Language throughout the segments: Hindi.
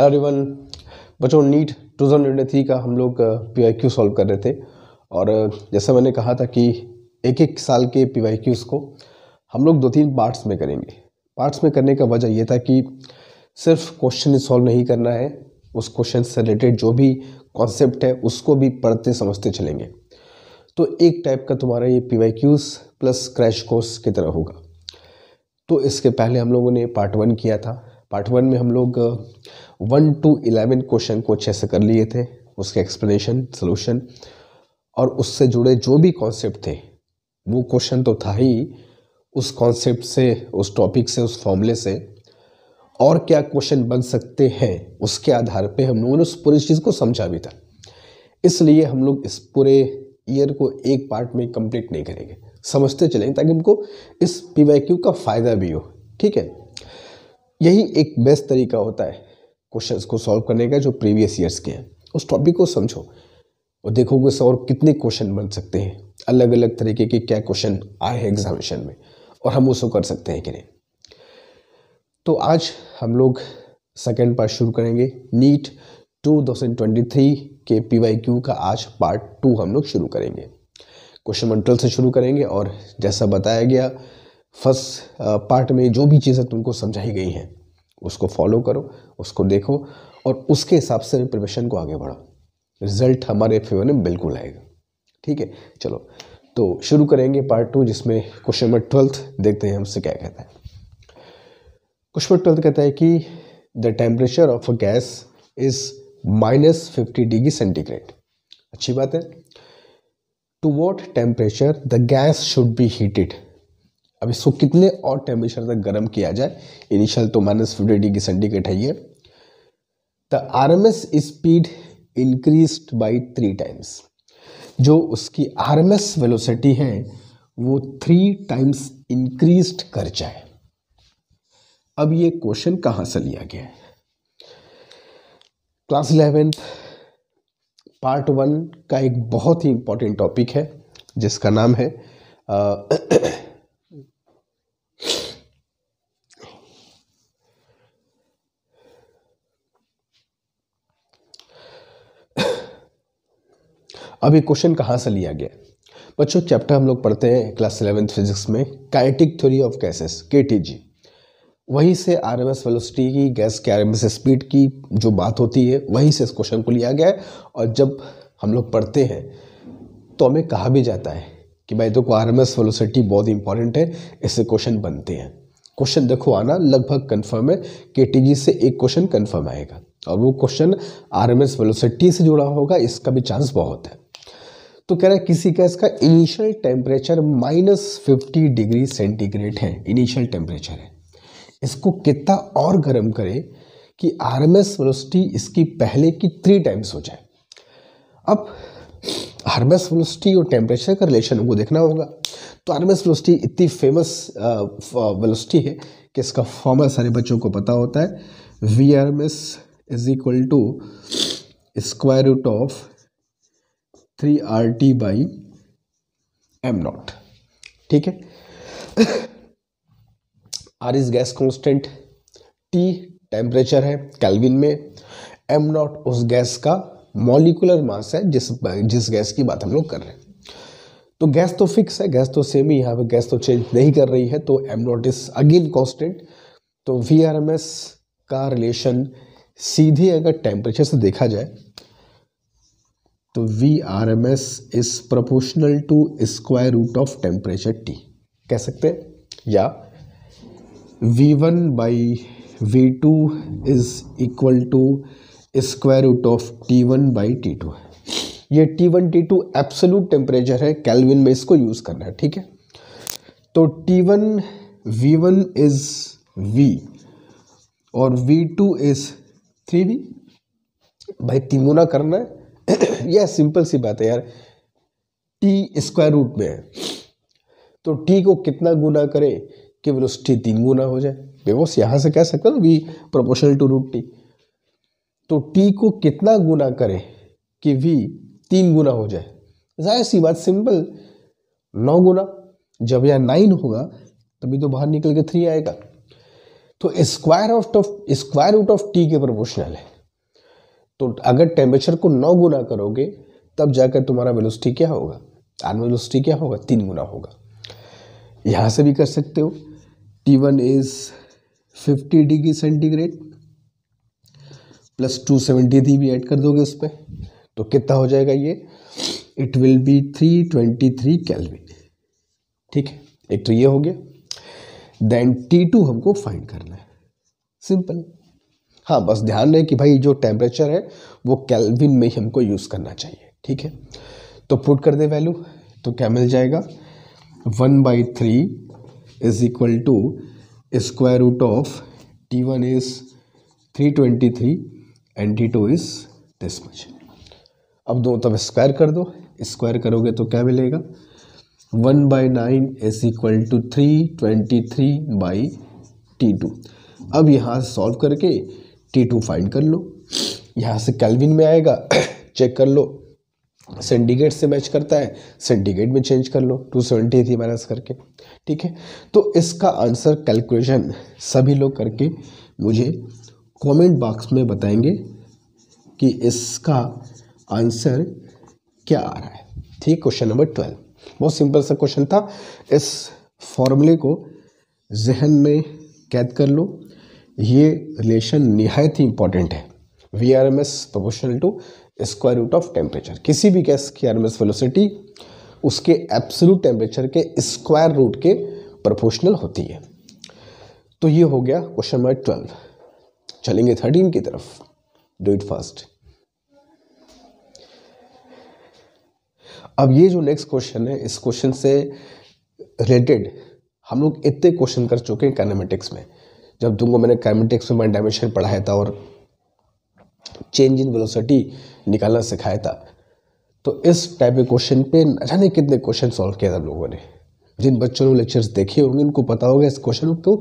एवरीवन बच्चों नीट थ्री का हम लोग पी क्यू सॉल्व कर रहे थे और जैसा मैंने कहा था कि एक एक साल के पी वाई क्यूज़ को हम लोग दो तीन पार्ट्स में करेंगे पार्ट्स में करने का वजह यह था कि सिर्फ क्वेश्चन सॉल्व नहीं करना है उस क्वेश्चन से रिलेटेड जो भी कॉन्सेप्ट है उसको भी पढ़ते समझते चलेंगे तो एक टाइप का तुम्हारा ये P Y Qs plus crash course की तरह होगा तो इसके पहले हम लोगों ने पार्ट वन किया था पार्ट वन में हम लोग वन टू इलेवन क्वेश्चन को अच्छे से कर लिए थे उसके एक्सप्लेनेशन सोल्यूशन और उससे जुड़े जो भी कॉन्सेप्ट थे वो क्वेश्चन तो था ही उस कॉन्सेप्ट से उस टॉपिक से उस फॉर्मूले से और क्या क्वेश्चन बन सकते हैं उसके आधार पे हम लोगों ने उस पूरी चीज़ को समझा भी था इसलिए हम लोग इस पूरे ईयर को एक पार्ट में कंप्लीट नहीं करेंगे समझते चलेंगे ताकि हमको इस पी का फ़ायदा भी हो ठीक है यही एक बेस्ट तरीका होता है क्वेश्चंस को सॉल्व करने का जो प्रीवियस ईयर्स के हैं उस टॉपिक को समझो और देखोगे सर कितने क्वेश्चन बन सकते हैं अलग अलग तरीके के क्या क्वेश्चन आए हैं एग्जामिनेशन में और हम उसको कर सकते हैं कि नहीं तो आज हम लोग सेकेंड पार्ट शुरू करेंगे NEET two thousand twenty three के पी वाई क्यू का आज पार्ट टू हम लोग शुरू करेंगे क्वेश्चन मंटल से शुरू करेंगे और जैसा बताया गया फर्स्ट पार्ट uh, में जो भी चीज़ें तुमको समझाई गई हैं उसको फॉलो करो उसको देखो और उसके हिसाब से प्रिपरेशन को आगे बढ़ाओ रिजल्ट हमारे फेवर में बिल्कुल आएगा ठीक है चलो तो शुरू करेंगे पार्ट टू जिसमें क्वेश्चन नंबर ट्वेल्थ देखते हैं हमसे क्या कहता है क्वेश्चन नंबर ट्वेल्थ कहता है कि the temperature of a gas is minus fifty degree centigrade अच्छी बात है to what temperature the gas should be heated अब इसको कितने और टेम्परेचर तक गर्म किया जाए इनिशियल तो माइनस फिफ्टी डिग्री सेंटीग्रेड है ये the R M S speed increase by three times जो उसकी आर एम एस वेलोसिटी है वो थ्री टाइम्स इंक्रीज कर जाए अब ये क्वेश्चन कहाँ से लिया गया है क्लास इलेवेंथ पार्ट वन का एक बहुत ही इंपॉर्टेंट टॉपिक है जिसका नाम है आ, अब ये क्वेश्चन कहाँ से लिया गया बच्चों चैप्टर हम लोग पढ़ते हैं क्लास इलेवेंथ फिजिक्स में काइटिक थ्योरी ऑफ गैसेस के वहीं से आर एम एस वेलोसिटी की गैस के आर एम एस स्पीड की जो बात होती है वहीं से इस क्वेश्चन को लिया गया है और जब हम लोग पढ़ते हैं तो हमें कहा भी जाता है कि भाई देखो आर एम एस वेलोसिटी बहुत इंपॉर्टेंट है इससे क्वेश्चन बनते हैं क्वेश्चन देखो आना लगभग कन्फर्म है के से एक क्वेश्चन कन्फर्म आएगा और वो question R M S velocity से जुड़ा होगा इसका भी चांस बहुत है तो कह रहा है किसी गैस का initial temperature minus fifty degree centigrade है इनिशियल टेम्परेचर है इसको कितना और गर्म करें कि आर एम एस वेलोसिटी इसकी पहले की थ्री टाइम्स हो जाए अब आर एम एस वेलोसिटी और टेम्परेचर का रिलेशन हमको देखना होगा तो आर एम एस वेलोसिटी इतनी फेमस वेलोसिटी है कि इसका फॉर्मल सारे बच्चों को पता होता है V R M S is equal to square root of three R T by M naught ठीक है R is gas constant T temperature है कैलविन में एम नॉट उस गैस का मॉलिकुलर मास है जिस जिस गैस की बात हम लोग कर रहे हैं तो गैस तो फिक्स है गैस तो सेम ही यहाँ पे गैस तो चेंज नहीं कर रही है तो M naught is again constant तो वी आर एम एस का रिलेशन सीधे अगर टेम्परेचर से देखा जाए तो V R M S is proportional to square root of temperature T कह सकते हैं या V one by V two is equal to square root of T one by T two है ये T one T two absolute temperature है कैलविन में इसको यूज़ करना है ठीक है तो T one V one is V और V two is three V भाई तिगुना करना है यह सिंपल सी बात है यार टी स्क्वायर रूट में है तो टी तो को कितना गुना करें कि वेलोसिटी तीन गुना हो जाए बेबोस यहाँ से कह सकते हो V proportional to root T तो टी को कितना गुना करें कि वी तीन गुना हो जाए जाहिर सी बात सिंपल नौ गुना जब यहाँ नाइन होगा तभी तो बाहर निकल के थ्री आएगा तो square of square root of T के प्रोपोर्शनल है तो अगर टेम्परेचर को नौ गुना करोगे तब जाकर तुम्हारा वेलोसिटी क्या होगा आर्म वेलोसिटी क्या होगा तीन गुना होगा यहाँ से भी कर सकते हो T one is fifty degree centigrade plus two seventy three भी ऐड कर दोगे पर तो कितना हो जाएगा ये it will be three twenty three kelvin ठीक है एक तो ये हो गया देन टी टू हमको फाइंड करना है सिंपल हाँ बस ध्यान रहे कि भाई जो टेम्परेचर है वो कैलविन में ही हमको यूज़ करना चाहिए ठीक है तो पुट कर दे वैल्यू तो क्या मिल जाएगा one by three is equal to square root of T one is three twenty three and T two is this much अब दो तब स्क्वायर कर दो स्क्वायर करोगे तो क्या मिलेगा one by nine is equal to three twenty three by T two अब यहाँ सॉल्व करके टी टू फाइंड कर लो यहाँ से कैलविन में आएगा चेक कर लो सेंडिकेट से मैच करता है सेंडिकेट में चेंज कर लो टू सेवेंटी थी माइनस करके ठीक है तो इसका आंसर कैलकुलेशन सभी लोग करके मुझे कमेंट बॉक्स में बताएंगे कि इसका आंसर क्या आ रहा है ठीक क्वेश्चन नंबर ट्वेल्व बहुत सिंपल सा क्वेश्चन था इस फॉर्मूले को जहन में कैद कर लो ये रिलेशन निहायत ही इंपॉर्टेंट है V R M S proportional to square root of temperature किसी भी गैस की आर एम एस वेलोसिटी उसके एब्सोलूट टेम्परेचर के स्क्वायर रूट के प्रोपोर्शनल होती है तो ये हो गया क्वेश्चन नंबर ट्वेल्व चलेंगे थर्टीन की तरफ डू इट फर्स्ट अब ये जो नेक्स्ट क्वेश्चन है इस क्वेश्चन से रिलेटेड हम लोग इतने क्वेश्चन कर चुके हैं कैनामेटिक्स में जब तुमको मैंने कैमेटिक्स में वन डायमेंशन पढ़ाया था और चेंज इन वेलोसिटी निकालना सिखाया था तो इस टाइप के क्वेश्चन पे जाने कितने क्वेश्चन सॉल्व किया था लोगों ने जिन बच्चों ने लेक्चर्स देखे होंगे उनको पता होगा इस क्वेश्चन को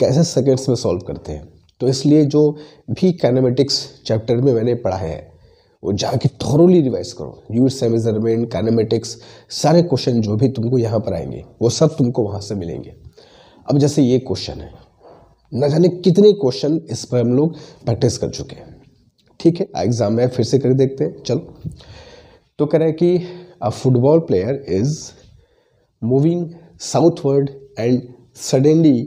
कैसे सेकेंड्स में सॉल्व करते हैं तो इसलिए जो भी कैनामेटिक्स चैप्टर में मैंने पढ़ाया है वो जाके थोरोली रिवाइज करो से मेजरमेंट कैनामेटिक्स सारे क्वेश्चन जो भी तुमको यहाँ पर आएंगे वो सब तुमको वहाँ से मिलेंगे अब जैसे ये क्वेश्चन है ना जाने कितने क्वेश्चन इस पर हम लोग प्रैक्टिस कर चुके हैं ठीक है एग्जाम में फिर से करके देखते हैं चलो तो कह रहे हैं कि a football player is moving southward and suddenly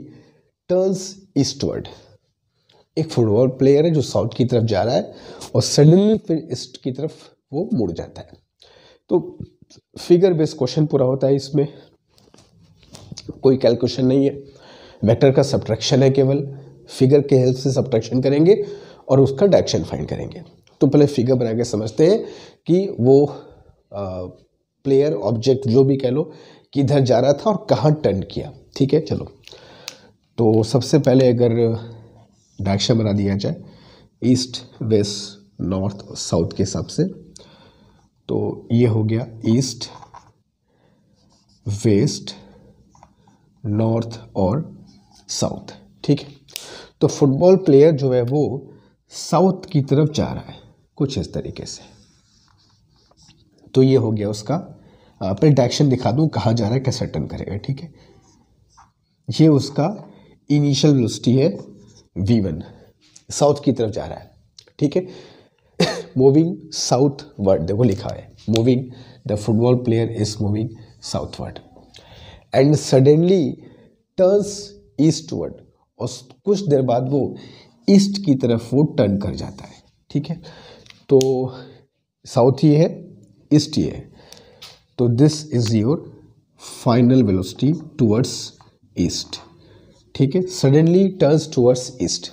turns eastward एक फुटबॉल प्लेयर है जो साउथ की तरफ जा रहा है और सडनली फिर ईस्ट की तरफ वो मुड़ जाता है तो फिगर बेस्ड क्वेश्चन पूरा होता है इसमें कोई कैलकुलेशन नहीं है वेक्टर का सब्ट्रैक्शन है केवल फिगर के हेल्प से सब्ट्रैक्शन करेंगे और उसका डायरेक्शन फाइंड करेंगे तो पहले फिगर बना के समझते हैं कि वो आ, प्लेयर ऑब्जेक्ट जो भी कह लो किधर जा रहा था और कहाँ टर्न किया ठीक है चलो तो सबसे पहले अगर डायरेक्शन बना दिया जाए ईस्ट वेस्ट नॉर्थ साउथ के हिसाब से तो ये हो गया ईस्ट वेस्ट नॉर्थ और साउथ ठीक है तो फुटबॉल प्लेयर जो है वो साउथ की तरफ जा रहा है कुछ इस तरीके से तो ये हो गया उसका प्रोडक्शन दिखा दूँ कहाँ जा रहा है कैसे टर्न करेगा ठीक है ये उसका इनिशियल वेलोसिटी है वी वन साउथ की तरफ जा रहा है ठीक है मूविंग साउथ वर्ड देखो लिखा है moving the football player is moving southward and suddenly turns eastward और कुछ देर बाद वो ईस्ट की तरफ वो टर्न कर जाता है ठीक है तो साउथ ये है ईस्ट ये है तो this is your final velocity towards east ठीक है suddenly turns towards east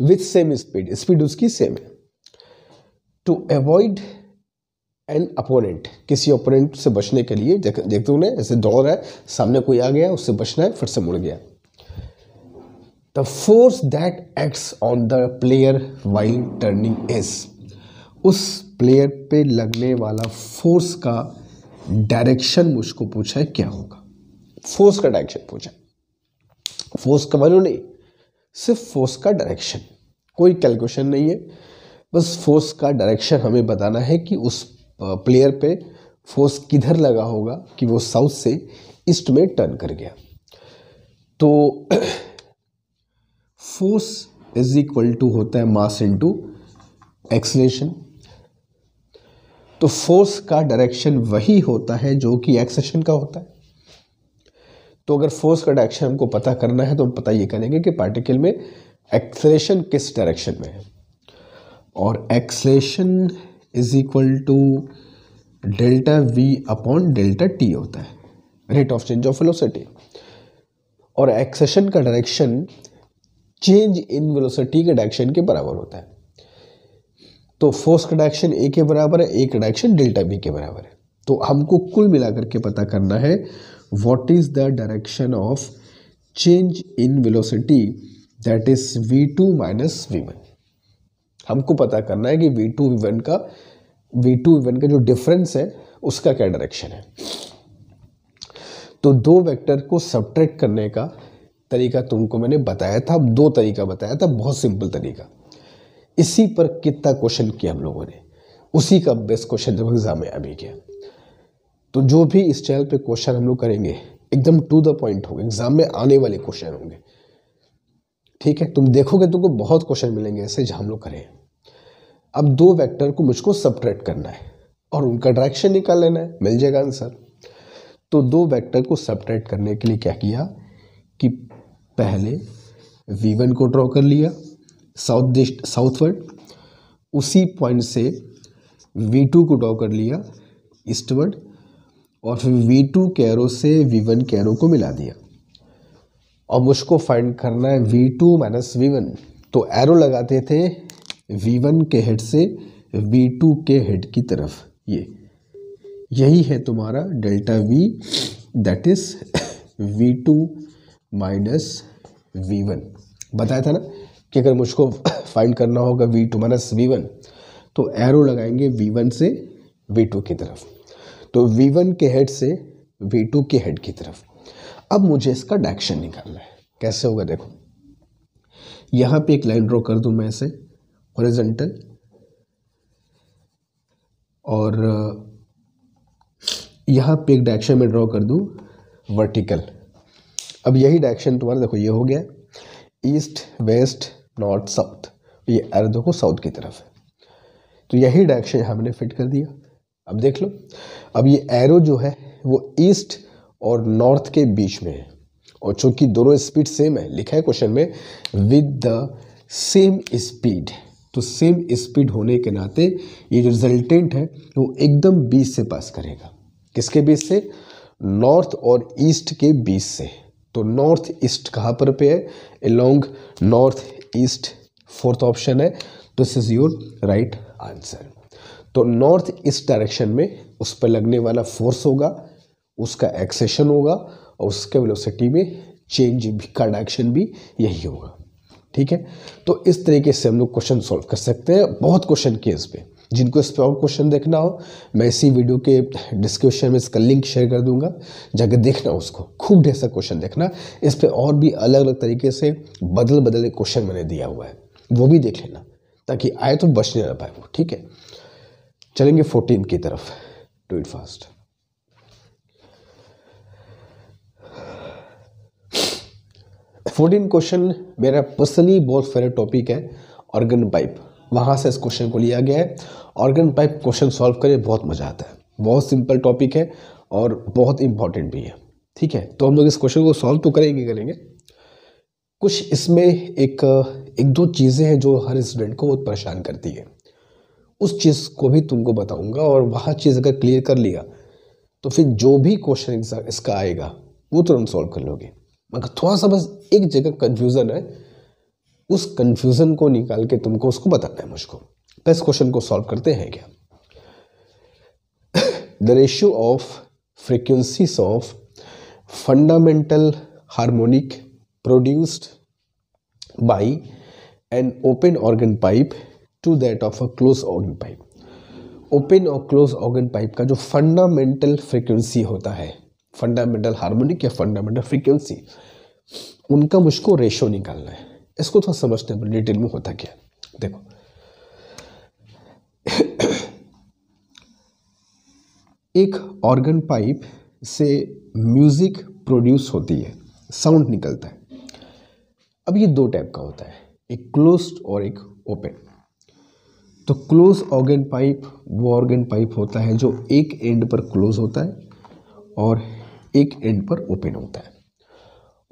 with same speed speed उसकी सेम है टू अवॉइड एन अपोनेंट किसी अपोनेंट से बचने के लिए देखते उन्हें ऐसे दौड़ रहा है सामने कोई आ गया उससे बचना है फिर से मुड़ गया the force that acts on the player while turning is उस प्लेयर पे लगने वाला फोर्स का डायरेक्शन मुझको पूछा है क्या होगा फोर्स का डायरेक्शन पूछा फोर्स का वैल्यू नहीं सिर्फ फोर्स का डायरेक्शन कोई कैलकुलेशन नहीं है बस फोर्स का डायरेक्शन हमें बताना है कि उस प्लेयर पे फोर्स किधर लगा होगा कि वो साउथ से ईस्ट में टर्न कर गया तो फोर्स इज इक्वल टू होता है मास इनटू एक्सलेशन तो फोर्स का डायरेक्शन वही होता है जो कि एक्सेशन का होता है तो अगर फोर्स का डायरेक्शन हमको पता करना है तो हम पता ये करेंगे कि पार्टिकल में एक्सलेशन किस डायरेक्शन में है और acceleration is equal to delta V upon delta T होता है rate of change of velocity और एक्सेशन का डायरेक्शन चेंज इन वेलोसिटी के डायरेक्शन के बराबर होता है तो फोर्स का डायरेक्शन ए के बराबर है ए का डायरेक्शन डेल्टा बी के बराबर है तो हमको कुल मिलाकर के पता करना है what is the direction of change in velocity that is V two minus V one हमको पता करना है कि वी टू वी का वी टू इवेंट का जो डिफरेंस है उसका क्या डायरेक्शन है तो दो वेक्टर को सब्ट्रैक्ट करने का तरीका तुमको मैंने बताया था दो तरीका बताया था बहुत सिंपल तरीका इसी पर कितना क्वेश्चन किया हम लोगों ने उसी का बेस्ट क्वेश्चन जब एग्जाम में अभी किया तो जो भी इस चैनल पे क्वेश्चन हम लोग करेंगे एकदम टू द पॉइंट होंगे एग्जाम में आने वाले क्वेश्चन होंगे ठीक है तुम देखोगे तुमको बहुत क्वेश्चन मिलेंगे ऐसे जहाँ हम लोग करें अब दो वेक्टर को मुझको सपरेट करना है और उनका डायरेक्शन निकाल लेना है मिल जाएगा आंसर तो दो वेक्टर को सब्ट्रैक्ट करने के लिए क्या किया कि पहले v1 को ड्रॉ कर लिया साउथ दिस्ट साउथवर्ड उसी पॉइंट से v2 को ड्रॉ कर लिया ईस्टवर्ड और फिर v2 कैरो से v1 कैरो को मिला दिया और मुझको फाइंड करना है V two minus V one तो एरो लगाते थे वी वन के हेड से वी टू के हेड की तरफ ये यही है तुम्हारा delta V that is V two minus V one बताया था ना कि अगर मुझको फाइंड करना होगा V two minus V one तो एरो लगाएंगे वी वन से वी टू की तरफ तो वी वन के हेड से वी टू के हेड की तरफ अब मुझे इसका डायरेक्शन निकालना है कैसे होगा देखो यहां पे एक लाइन ड्रॉ कर दू मैं इसे ओरिजेंटल और यहां पे एक डायरेक्शन में ड्रॉ कर दूँ वर्टिकल अब यही डायरेक्शन तुम्हारा देखो ये हो गया ईस्ट वेस्ट नॉर्थ साउथ ये अर्ध देखो साउथ की तरफ है तो यही डायरेक्शन हमने फिट कर दिया अब देख लो अब ये एरो जो है वो ईस्ट और नॉर्थ के बीच में है और चूंकि दोनों स्पीड सेम है लिखा है क्वेश्चन में विद द सेम स्पीड तो सेम स्पीड होने के नाते ये जो रिजल्टेंट है वो एकदम बीच से पास करेगा किसके बीच से नॉर्थ और ईस्ट के बीच से तो नॉर्थ ईस्ट कहाँ पर पे है along north east fourth option है this is your right answer तो नॉर्थ ईस्ट डायरेक्शन में उस पर लगने वाला फोर्स होगा उसका एक्सेशन होगा और उसके वेलोसिटी में चेंज का डायरेक्शन भी यही होगा ठीक है तो इस तरीके से हम लोग क्वेश्चन सॉल्व कर सकते हैं बहुत क्वेश्चन किए इस पर जिनको इस पर और क्वेश्चन देखना हो मैं इसी वीडियो के डिस्क्रिप्शन में इसका लिंक शेयर कर दूंगा जाके देखना उसको खूब ढेर सा क्वेश्चन देखना इस पर और भी अलग अलग तरीके से बदल बदल क्वेश्चन मैंने दिया हुआ है वो भी देख लेना ताकि आए तो बचने ना पाए वो ठीक है चलेंगे फोर्टीन की तरफ do it fast fourteen question मेरा पर्सनली बहुत फेवरेट टॉपिक है ऑर्गन पाइप वहाँ से इस क्वेश्चन को लिया गया है ऑर्गन पाइप क्वेश्चन सॉल्व करें बहुत मज़ा आता है बहुत सिंपल टॉपिक है और बहुत इंपॉर्टेंट भी है ठीक है तो हम लोग इस क्वेश्चन को सॉल्व तो करेंगे करेंगे कुछ इसमें एक एक दो चीज़ें हैं जो हर स्टूडेंट को बहुत परेशान करती है उस चीज़ को भी तुमको बताऊंगा और वह चीज़ अगर क्लियर कर लिया तो फिर जो भी क्वेश्चन इसका आएगा वो तुरंत सॉल्व कर लोगे मगर थोड़ा सा बस एक जगह कन्फ्यूज़न है उस कन्फ्यूज़न को निकाल के तुमको उसको बताना है मुझको बस क्वेश्चन को सॉल्व करते हैं क्या the ratio of frequencies of fundamental harmonic produced by an open organ pipe to that of a close organ pipe open और क्लोज ऑर्गन पाइप का जो फंडामेंटल फ्रिक्वेंसी होता है फंडामेंटल हार्मोनिक या फंडामेंटल फ्रिक्वेंसी उनका मुझको रेशो निकालना है इसको थोड़ा तो समझते हैं डिटेल में होता क्या देखो एक ऑर्गन पाइप से म्यूज़िक प्रोड्यूस होती है साउंड निकलता है अब ये दो टाइप का होता है एक क्लोज और एक ओपन तो क्लोज ऑर्गन पाइप वो ऑर्गन पाइप होता है जो एक एंड पर क्लोज होता है और एक एंड पर ओपन होता है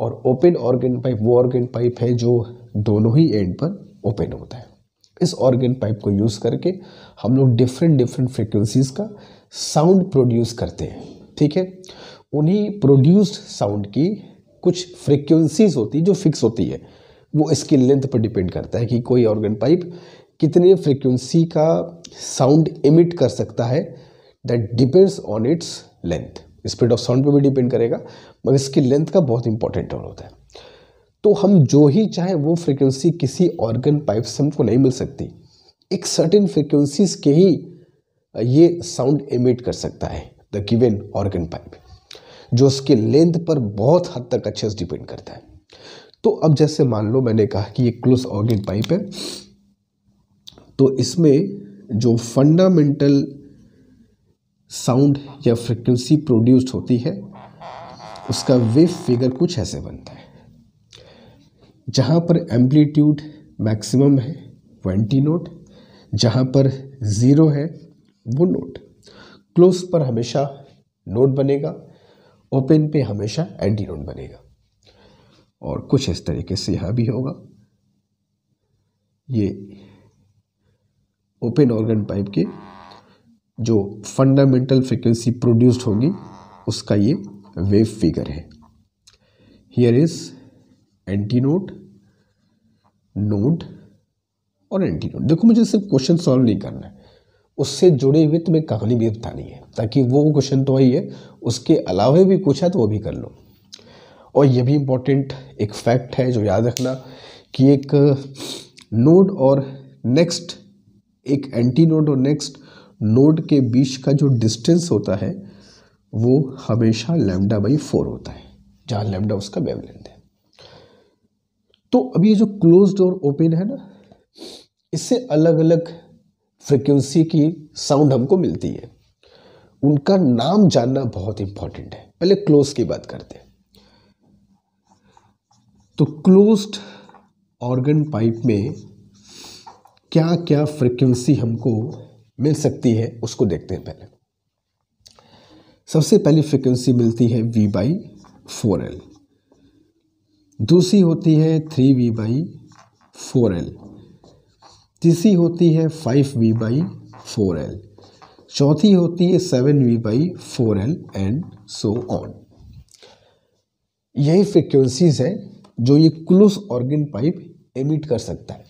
और ओपन ऑर्गेन पाइप वो ऑर्गेन पाइप है जो दोनों ही एंड पर ओपन होता है इस ऑर्गेन पाइप को यूज़ करके हम लोग डिफरेंट डिफरेंट फ्रिक्वेंसीज का साउंड प्रोड्यूस करते हैं ठीक है उन्हीं प्रोड्यूस्ड साउंड की कुछ फ्रिक्वेंसीज होती है जो फिक्स होती है वो इसकी लेंथ पर डिपेंड करता है कि कोई ऑर्गन पाइप कितने फ्रिक्वेंसी का साउंड इमिट कर सकता है that depends on its length speed of sound पे भी डिपेंड करेगा मगर इसकी लेंथ का बहुत इंपॉर्टेंट रोल होता है तो हम जो ही चाहें वो फ्रिक्वेंसी किसी ऑर्गन पाइप से हमको नहीं मिल सकती एक सर्टेन फ्रिक्वेंसीज के ही ये साउंड एमिट कर सकता है द गिवन ऑर्गन पाइप जो उसके लेंथ पर बहुत हद तक अच्छे से डिपेंड करता है तो अब जैसे मान लो मैंने कहा कि ये क्लोज ऑर्गन पाइप है तो इसमें जो फंडामेंटल साउंड या फ्रिक्वेंसी प्रोड्यूस्ड होती है उसका वेव फिगर कुछ ऐसे बनता है जहाँ पर एम्पलीट्यूड मैक्सिमम है ट्वेंटी नोट जहाँ पर ज़ीरो है वो नोट क्लोज पर हमेशा नोट बनेगा ओपन पे हमेशा एंटी नोट बनेगा और कुछ इस तरीके से यहाँ भी होगा ये ओपन ऑर्गन पाइप के जो फंडामेंटल फ्रिक्वेंसी प्रोड्यूस्ड होगी उसका ये वेव फिगर है हियर इज नोट नोड और एंटी नोट देखो मुझे सिर्फ क्वेश्चन सॉल्व नहीं करना है उससे जुड़े हुए तुम्हें कहानी भी बतानी है ताकि वो क्वेश्चन तो आई है उसके अलावा भी कुछ है तो वो भी कर लो और ये भी इम्पोर्टेंट एक फैक्ट है जो याद रखना कि एक नोड और नेक्स्ट एक एंटी नोड और नेक्स्ट नोड के बीच का जो डिस्टेंस होता है वो हमेशा लेमडा बाई फोर होता है जहाँ लेमडा उसका वेवलेंथ है तो अब ये जो क्लोज और ओपन है ना इससे अलग अलग फ्रिक्वेंसी की साउंड हमको मिलती है उनका नाम जानना बहुत इंपॉर्टेंट है पहले क्लोज की बात करते हैं तो क्लोज्ड ऑर्गन पाइप में क्या क्या फ्रिक्वेंसी हमको मिल सकती है उसको देखते हैं पहले सबसे पहली फ्रिक्वेंसी मिलती है वी बाई फोर एल दूसरी होती है three V by four L तीसरी होती है five V by four L चौथी होती है seven V by four L and so on यही फ्रिक्वेंसीज हैं जो ये क्लोज ऑर्गन पाइप एमिट कर सकता है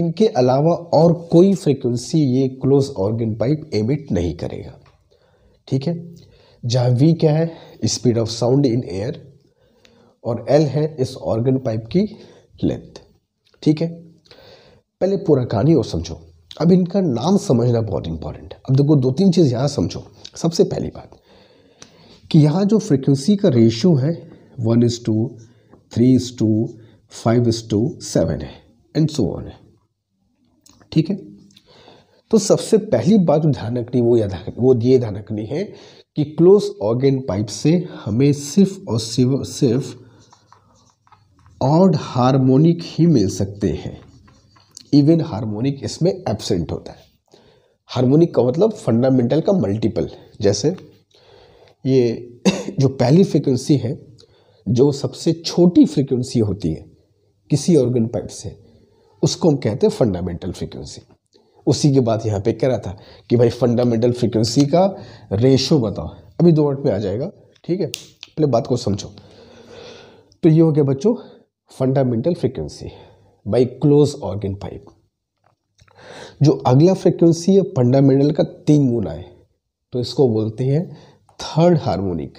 इनके अलावा और कोई फ्रिक्वेंसी ये क्लोज ऑर्गन पाइप एमिट नहीं करेगा ठीक है जहाँ वी क्या है speed of sound in air और एल है इस ऑर्गन पाइप की लेंथ ठीक है पहले पूरा कहानी और समझो अब इनका नाम समझना बहुत इंपॉर्टेंट है अब देखो दो तीन चीज़ यहाँ समझो सबसे पहली बात कि यहाँ जो फ्रिक्वेंसी का रेशियो है one is to three is to five is to seven है एंड सो ऑन है ठीक है तो सबसे पहली बात जो ध्यान रखनी वो या वो ये ध्यान रखनी है कि क्लोज ऑर्गेन पाइप से हमें सिर्फ और सिर्फ सिर्फ ऑड हारमोनिक ही मिल सकते हैं इवन हारमोनिक इसमें एबसेंट होता है हारमोनिक का मतलब फंडामेंटल का मल्टीपल जैसे ये जो पहली फ्रिक्वेंसी है जो सबसे छोटी फ्रिक्वेंसी होती है किसी ऑर्गन पाइप से उसको हम कहते हैं फंडामेंटल फ्रिक्वेंसी उसी के बाद यहाँ पे कह रहा था कि भाई फंडामेंटल फ्रिक्वेंसी का रेशो बताओ अभी दो मिनट में आ जाएगा ठीक है पहले बात को समझो तो ये हो गया बच्चों fundamental frequency by close organ pipe जो अगला फ्रिक्वेंसी है फंडामेंटल का तीन गुना है तो इसको बोलते हैं थर्ड हार्मोनिक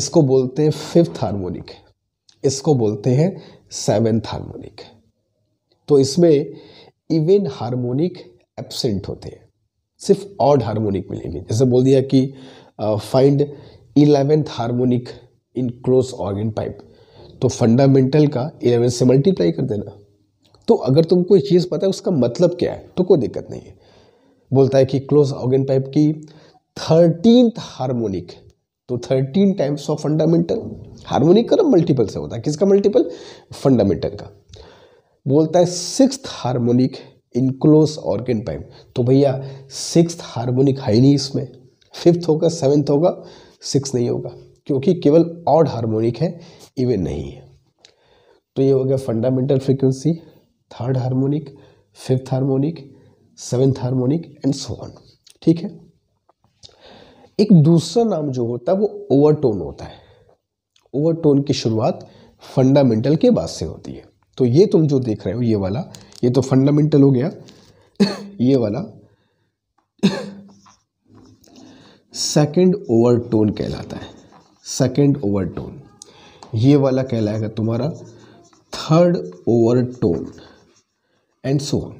इसको बोलते हैं फिफ्थ हार्मोनिक इसको बोलते हैं सेवेंथ हार्मोनिक तो इसमें इवन हार्मोनिक एबसेंट होते हैं सिर्फ ऑड हार्मोनिक मिलेंगे जैसे बोल दिया कि find eleventh harmonic in close organ pipe तो फंडामेंटल का इलेवेंथ से मल्टीप्लाई कर देना तो अगर तुमको कोई चीज़ पता है उसका मतलब क्या है तो कोई दिक्कत नहीं है बोलता है कि क्लोज ऑर्गन पाइप की थर्टीनथ हार्मोनिक तो thirteen times of fundamental harmonic का ना मल्टीपल से होता है किसका मल्टीपल फंडामेंटल का बोलता है six harmonic in close organ pipe तो भैया सिक्स हार्मोनिक है नहीं इसमें फिफ्थ होगा सेवेंथ होगा सिक्स नहीं होगा क्योंकि केवल ऑड हार्मोनिक है इवन नहीं है तो ये हो गया fundamental frequency third harmonic fifth harmonic seventh harmonic and so on ठीक है एक दूसरा नाम जो होता है वो ओवरटोन होता है ओवरटोन की शुरुआत फंडामेंटल के बाद से होती है तो ये तुम जो देख रहे हो ये वाला ये तो फंडामेंटल हो गया ये वाला सेकंड ओवरटोन कहलाता है सेकंड ओवरटोन ये वाला कहलाएगा तुम्हारा third overtone and so on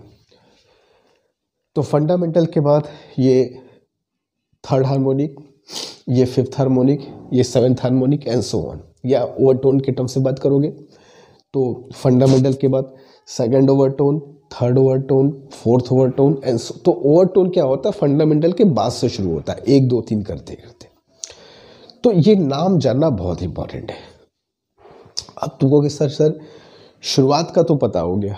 तो फंडामेंटल के बाद ये थर्ड हार्मोनिक ये फिफ्थ हार्मोनिक ये seventh harmonic and so on या ओवरटोन के टर्म से बात करोगे तो फंडामेंटल के बाद second overtone third overtone fourth overtone and तो ओवरटोन क्या होता है फंडामेंटल के बाद से शुरू होता है एक दो तीन करते करते तो ये नाम जानना बहुत इंपॉर्टेंट है अब तुमको कि सर सर शुरुआत का तो पता हो गया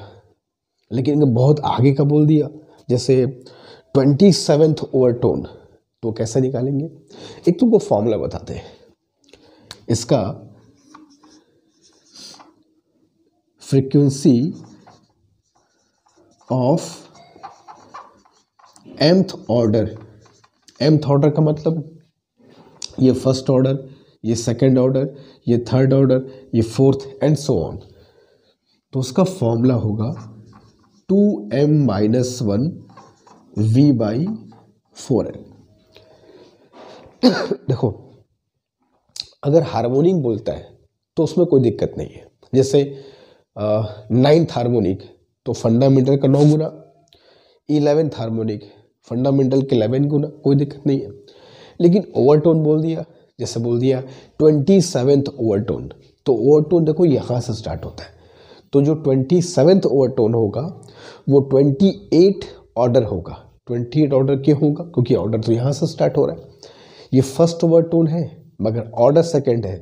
लेकिन बहुत आगे का बोल दिया जैसे ट्वेंटी सेवेंथ ओवरटोन तो कैसे निकालेंगे एक तुमको फॉर्मूला बताते हैं इसका frequency of mth order mth order का मतलब ये फर्स्ट ऑर्डर ये सेकंड ऑर्डर ये थर्ड ऑर्डर ये फोर्थ एंड सो ऑन तो उसका फॉर्मूला होगा two M minus one V by four M देखो अगर हार्मोनिक बोलता है तो उसमें कोई दिक्कत नहीं है जैसे नाइन्थ हार्मोनिक तो फंडामेंटल का नौ गुना इलेवेंथ हार्मोनिक फंडामेंटल के इलेवन गुना कोई दिक्कत नहीं है लेकिन ओवरटोन बोल दिया जैसे बोल दिया ट्वेंटी सेवेंथ ओवरटोन तो ओवरटोन देखो यहाँ से स्टार्ट होता है तो जो ट्वेंटी सेवेंथ ओवरटोन होगा वो ट्वेंटी एट ऑर्डर होगा ट्वेंटी एट ऑर्डर क्यों होगा क्योंकि ऑर्डर तो यहाँ से स्टार्ट हो रहा है ये फर्स्ट ओवरटोन है मगर ऑर्डर सेकेंड है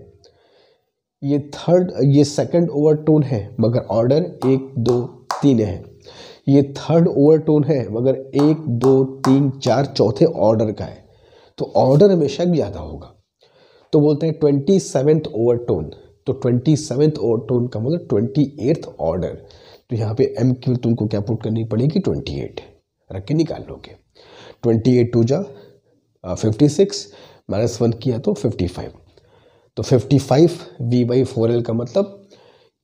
ये थर्ड ये सेकंड ओवरटोन है मगर ऑर्डर एक दो तीन है ये थर्ड ओवरटोन है मगर एक दो तीन चार चौथे ऑर्डर का है तो ऑर्डर हमेशा ज़्यादा होगा तो बोलते हैं ट्वेंटी सेवेंथ टोन तो ट्वेंटी सेवेंथ टोन का मतलब ट्वेंटी एट्थ ऑर्डर तो यहाँ पे एम क्यू तुमको क्या पुट करनी पड़ेगी ट्वेंटी एट रख के निकाल लोगे ट्वेंटी एट टू जा फिफ्टी सिक्स माइनस वन किया तो फिफ्टी फाइव तो 55 वी बाई फोर एल का मतलब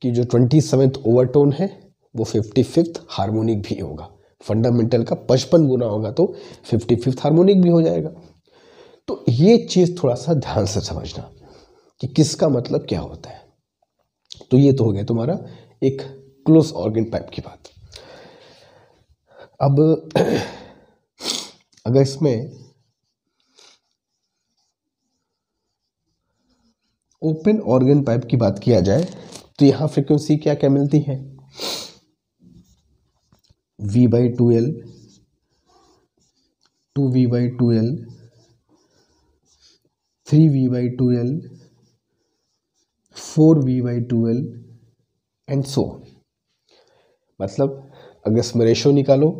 कि जो ट्वेंटी सेवेंथ ओवरटोन है वो फिफ्टी फिफ्थ हारमोनिक भी होगा फंडामेंटल का पचपन गुना होगा तो फिफ्टी फिफ्थ हारमोनिक भी हो जाएगा तो ये चीज़ थोड़ा सा ध्यान से समझना कि किसका मतलब क्या होता है तो ये तो हो गया तुम्हारा एक क्लोज ऑर्गन पाइप की बात अब अगर इसमें ओपन ऑर्गन पाइप की बात किया जाए तो यहाँ फ्रिक्वेंसी क्या क्या मिलती है V by two L two V by two L three V by two L four V by two L and so मतलब अगर इसमें रेशो निकालो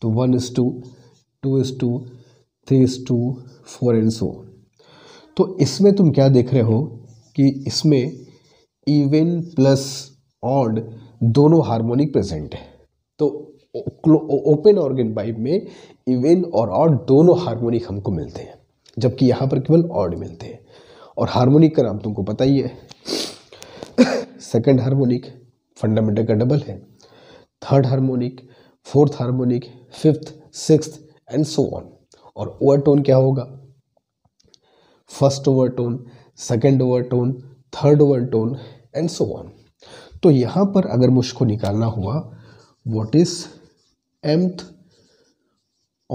तो one is to two is to three is to four and so तो इसमें तुम क्या देख रहे हो कि इसमें इवन प्लस ऑड दोनों हार्मोनिक प्रेजेंट है तो ओपन ऑर्गन पाइप में इवन और ऑड दोनों हार्मोनिक हमको मिलते हैं जबकि यहाँ पर केवल ऑड मिलते हैं और हार्मोनिक का नाम तुमको पता ही है सेकंड हार्मोनिक फंडामेंटल का डबल है third harmonic fourth harmonic fifth six and so on और ओवर टोन क्या होगा first overtone second overtone third overtone and so on तो यहाँ पर अगर मुझको निकालना हुआ what is mth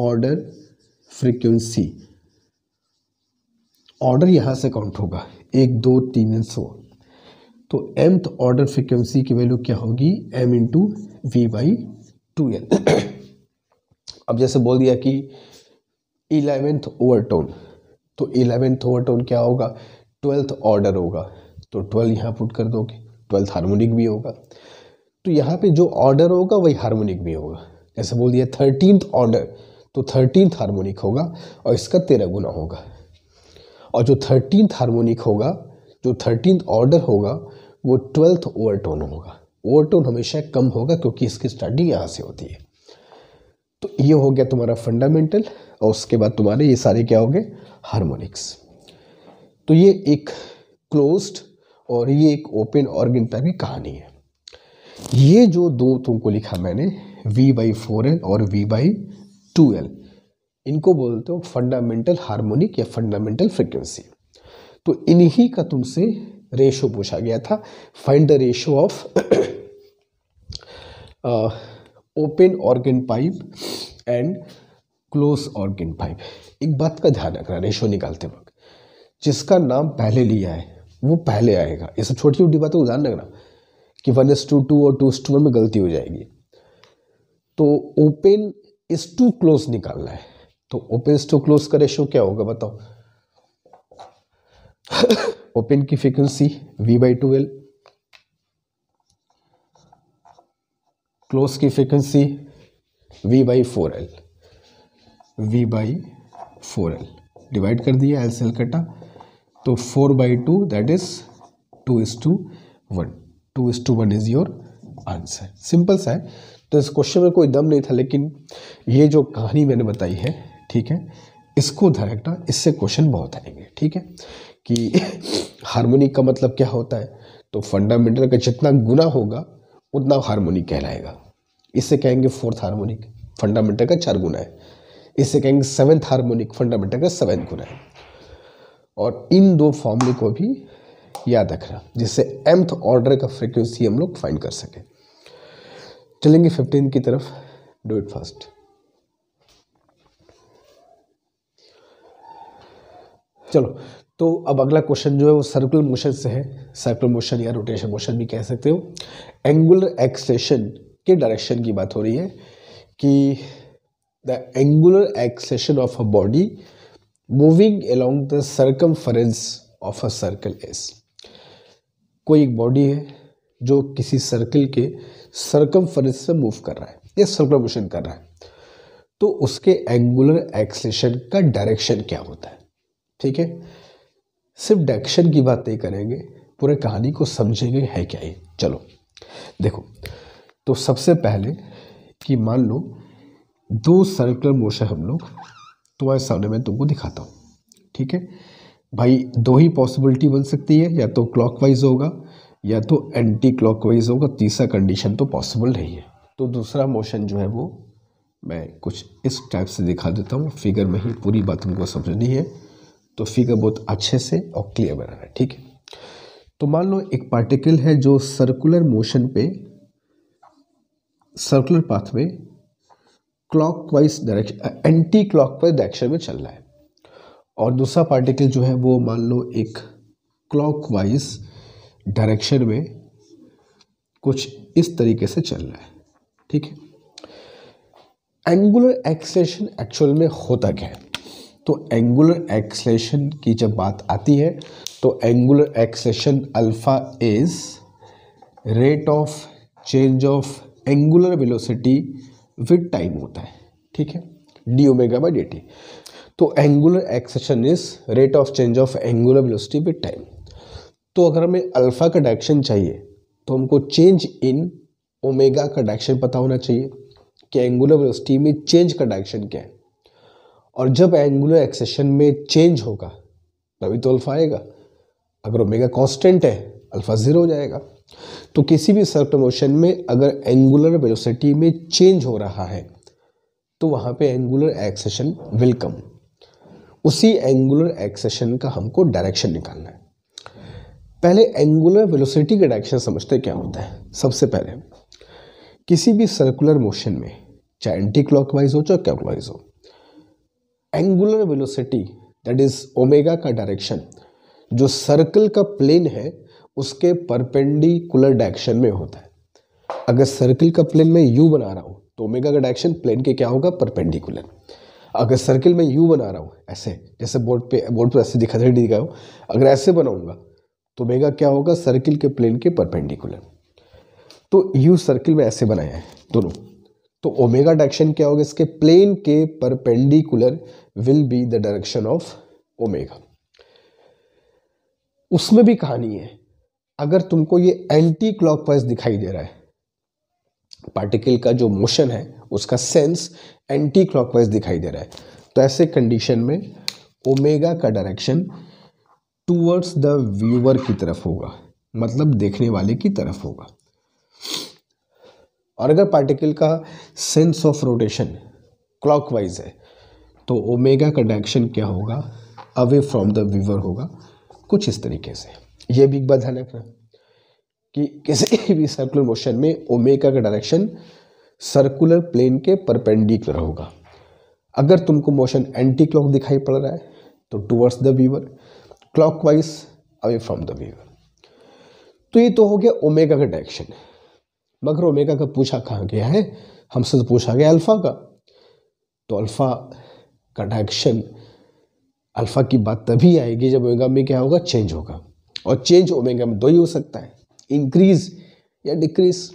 order frequency order यहाँ से काउंट होगा एक दो तीन एंड सो ऑन तो एम्थ ऑर्डर फ्रिक्वेंसी की वैल्यू क्या होगी M into we by two N अब जैसे बोल दिया कि इलेवेंथ ओवर टोन तो इलेवेंथ ओवरटोन क्या होगा ट्वेल्थ ऑर्डर होगा तो ट्वेल्थ यहाँ पुट कर दोगे ट्वेल्थ हारमोनिक भी होगा तो यहाँ पे जो ऑर्डर होगा वही हारमोनिक भी होगा जैसे बोल दिया थर्टीनथ ऑर्डर तो थर्टीनथ हारमोनिक होगा और इसका तेरह गुना होगा और जो थर्टीनथ हारमोनिक होगा जो थर्टीनथ ऑर्डर होगा वो ट्वेल्थ ओवरटोन होगा ओवरटोन हमेशा कम होगा क्योंकि इसकी स्टार्टिंग यहाँ से होती है तो ये हो गया तुम्हारा फंडामेंटल और उसके बाद तुम्हारे ये सारे क्या हो गए हारमोनिक्स तो ये एक क्लोज्ड और ये एक ओपन ऑर्गन पर भी कहानी है ये जो दो तुमको लिखा मैंने वी बाई फोर एल और वी बाई टू एल इनको बोलते हो फंडामेंटल हार्मोनिक या फंडामेंटल फ्रिक्वेंसी तो इन्हीं का तुमसे रेशो पूछा गया था find the ratio of open organ pipe and close organ pipe एक बात का ध्यान रखना रेशो निकालते वक्त जिसका नाम पहले लिया है वो पहले आएगा ये सब छोटी छोटी बातों का ध्यान रखना कि वन एस टू टू और टू एस टू वन में गलती हो जाएगी तो ओपन इस टू क्लोज निकालना है तो ओपन टू क्लोज का रेशो क्या होगा बताओ ओपन की frequency V by two L close की frequency V by four L V by four L divide कर दिया एल सेल कटा तो four by two that is two is to one two is to one is your answer simple सा है तो इस क्वेश्चन में कोई दम नहीं था लेकिन ये जो कहानी मैंने बताई है ठीक है इसको ध्यान इससे क्वेश्चन बहुत आएंगे ठीक है कि हारमोनिक का मतलब क्या होता है तो फंडामेंटल का जितना गुना होगा उतना हारमोनिक कहलाएगा इससे कहेंगे फोर्थ हारमोनिक फंडामेंटल का चार गुना है इसे कहेंगे सेवेंथ हार्मोनिक फंडामेंटल का सेवेंथ गुना है और इन दो फॉर्मूले को भी याद रखना जिससे एम्थ ऑर्डर का फ्रिक्वेंसी हम लोग फाइंड कर सकें चलेंगे फिफ्टीन की तरफ डू इट फर्स्ट चलो तो अब अगला क्वेश्चन जो है वो सर्कुलर मोशन से है सर्कुलर मोशन या रोटेशन मोशन भी कह सकते हो एंगुलर एक्सेशन के डायरेक्शन की बात हो रही है कि the angular accession of a body moving along the circumference of a circle is. कोई एक बॉडी है जो किसी सर्कल के सर्कम्फ्रेंस से मूव कर रहा है या मोशन कर रहा है तो उसके एंगुलर एक्सलेशन का डायरेक्शन क्या होता है ठीक है सिर्फ डायरेक्शन की बात नहीं करेंगे पूरे कहानी को समझेंगे है क्या ये चलो देखो तो सबसे पहले कि मान लो दो सर्कुलर मोशन हम लोग तो आज सामने मैं तुमको दिखाता हूँ ठीक है भाई दो ही पॉसिबिलिटी बन सकती है या तो क्लॉकवाइज होगा या तो एंटी क्लॉकवाइज होगा तीसरा कंडीशन तो पॉसिबल नहीं है तो दूसरा मोशन जो है वो मैं कुछ इस टाइप से दिखा देता हूँ फिगर में ही पूरी बात उनको समझनी है तो फिगर बहुत अच्छे से और क्लियर बना है ठीक है तो मान लो एक पार्टिकल है जो सर्कुलर मोशन पे सर्कुलर पाथ में clockwise direction anticlockwise direction में चल रहा है और दूसरा पार्टिकल जो है वो मान लो एक क्लॉकवाइज डायरेक्शन में कुछ इस तरीके से चल रहा है ठीक है एंगुलर एक्सलेशन एक्चुअल में होता क्या है तो एंगुलर एक्सलेशन की जब बात आती है तो angular acceleration alpha is rate of change of angular velocity with time होता है ठीक है D omega by D T तो angular acceleration is rate of change of angular velocity with time तो अगर हमें अल्फा का डायरेक्शन चाहिए तो हमको चेंज इन ओमेगा का डायरेक्शन पता होना चाहिए कि एंगुलर वेलोसिटी में चेंज का डायरेक्शन क्या है और जब एंगुलर एक्सेशन में चेंज होगा तभी तो अल्फा आएगा अगर ओमेगा कांस्टेंट है अल्फा ज़ीरो हो जाएगा तो किसी भी सर्कुलर मोशन में अगर एंगुलर वेलोसिटी में चेंज हो रहा है तो वहाँ पे एंगुलर एक्सेशन वेलकम उसी एंगुलर एक्सेशन का हमको डायरेक्शन निकालना है पहले एंगुलर वेलोसिटी का डायरेक्शन समझते क्या होता है सबसे पहले किसी भी सर्कुलर मोशन में चाहे एंटी क्लॉकवाइज हो चाहे क्लॉकवाइज हो angular velocity that is omega का डायरेक्शन जो सर्कल का प्लेन है उसके परपेंडिकुलर डायरेक्शन में होता है अगर सर्किल का प्लेन में यू बना रहा हूँ तो ओमेगा का डायरेक्शन प्लेन के क्या होगा परपेंडिकुलर अगर सर्किल में यू बना रहा हूँ ऐसे जैसे बोर्ड पे बोर्ड पर ऐसे दिखा थ्री दिखाओ अगर ऐसे बनाऊंगा तो मेगा क्या होगा सर्किल के प्लेन के परपेंडिकुलर तो यू सर्किल में ऐसे बनाया है दोनों तो ओमेगा डायरेक्शन क्या होगा इसके प्लेन के perpendicular will be the direction of omega उसमें भी कहानी है अगर तुमको ये एंटी क्लॉकवाइज दिखाई दे रहा है पार्टिकल का जो मोशन है उसका सेंस एंटी क्लॉकवाइज दिखाई दे रहा है तो ऐसे कंडीशन में ओमेगा का डायरेक्शन टूवर्ड्स द व्यूअर की तरफ होगा मतलब देखने वाले की तरफ होगा और अगर पार्टिकल का सेंस ऑफ रोटेशन क्लॉकवाइज है तो ओमेगा का डायरेक्शन क्या होगा अवे फ्रॉम द व्यूअर होगा कुछ इस तरीके से ये भी एक बात ध्यान रखना कि किसी भी सर्कुलर मोशन में ओमेगा का डायरेक्शन सर्कुलर प्लेन के परपेंडिकुलर होगा अगर तुमको मोशन एंटी क्लॉक दिखाई पड़ रहा है तो towards the viewer clockwise away from the viewer तो ये तो हो गया ओमेगा का डायरेक्शन मगर ओमेगा का पूछा कहाँ गया है हमसे तो पूछा गया अल्फ़ा का तो अल्फ़ा का डायरेक्शन अल्फ़ा की बात तभी आएगी जब ओमेगा में क्या होगा चेंज होगा और चेंज ओमेगा में दो ही हो सकता है इंक्रीज या डिक्रीज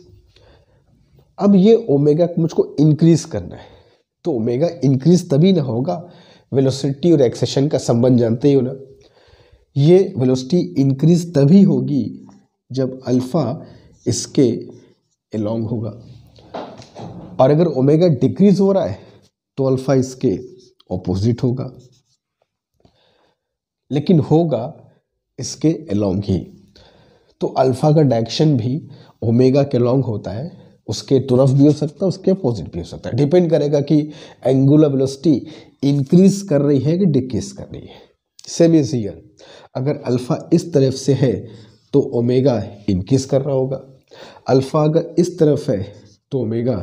अब ये ओमेगा मुझको इंक्रीज करना है तो ओमेगा इंक्रीज तभी ना होगा वेलोसिटी और एक्सेशन का संबंध जानते ही हो ना ये वेलोसिटी इंक्रीज तभी होगी जब अल्फ़ा इसके एलोंग होगा और अगर ओमेगा डिक्रीज हो रहा है तो अल्फ़ा इसके ऑपोजिट होगा लेकिन होगा इसके अलोंग ही तो अल्फ़ा का डायरेक्शन भी ओमेगा के अलोंग होता है उसके तरफ भी हो सकता है उसके अपोजिट भी हो सकता है डिपेंड करेगा कि एंगुलर वेलोसिटी इंक्रीज कर रही है कि डिक्रीज कर रही है सेम इज हियर अगर अल्फ़ा इस तरफ से है तो ओमेगा इंक्रीज कर रहा होगा अल्फ़ा अगर इस तरफ है तो ओमेगा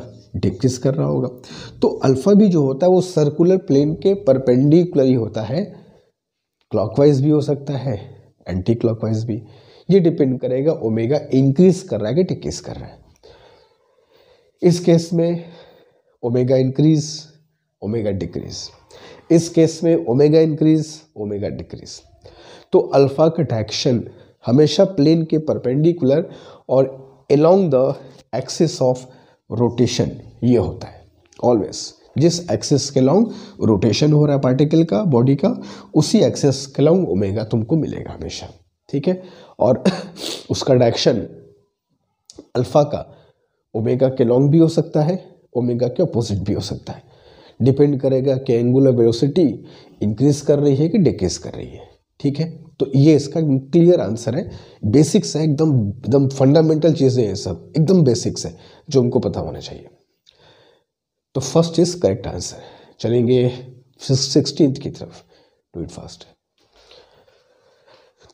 डिक्रीज कर रहा होगा तो अल्फ़ा भी जो होता है वो सर्कुलर प्लेन के परपेंडिकुलर ही होता है क्लॉकवाइज भी हो सकता है एंटी क्लॉकवाइज भी ये डिपेंड करेगा ओमेगा इंक्रीज कर रहा है कि डिक्रीज कर रहा है इस केस में ओमेगा इंक्रीज ओमेगा डिक्रीज इस केस में ओमेगा इंक्रीज ओमेगा डिक्रीज तो अल्फा का डायरेक्शन हमेशा प्लेन के परपेंडिकुलर और along the axis of rotation ये होता है ऑलवेज जिस एक्सेस के लॉन्ग रोटेशन हो रहा है पार्टिकल का बॉडी का उसी एक्सेस के लॉन्ग ओमेगा तुमको मिलेगा हमेशा ठीक है और उसका डायरेक्शन अल्फ़ा का ओमेगा के लॉन्ग भी हो सकता है ओमेगा के अपोजिट भी हो सकता है डिपेंड करेगा कि एंगुलर वेलोसिटी इंक्रीज कर रही है कि डिक्रीज कर रही है ठीक है तो ये इसका क्लियर आंसर है बेसिक्स है एकदम एकदम फंडामेंटल चीज़ें हैं सब एकदम बेसिक्स है जो हमको पता होना चाहिए तो फर्स्ट इज करेक्ट आंसर चलेंगे सिक्सटीन की तरफ डू इट फास्ट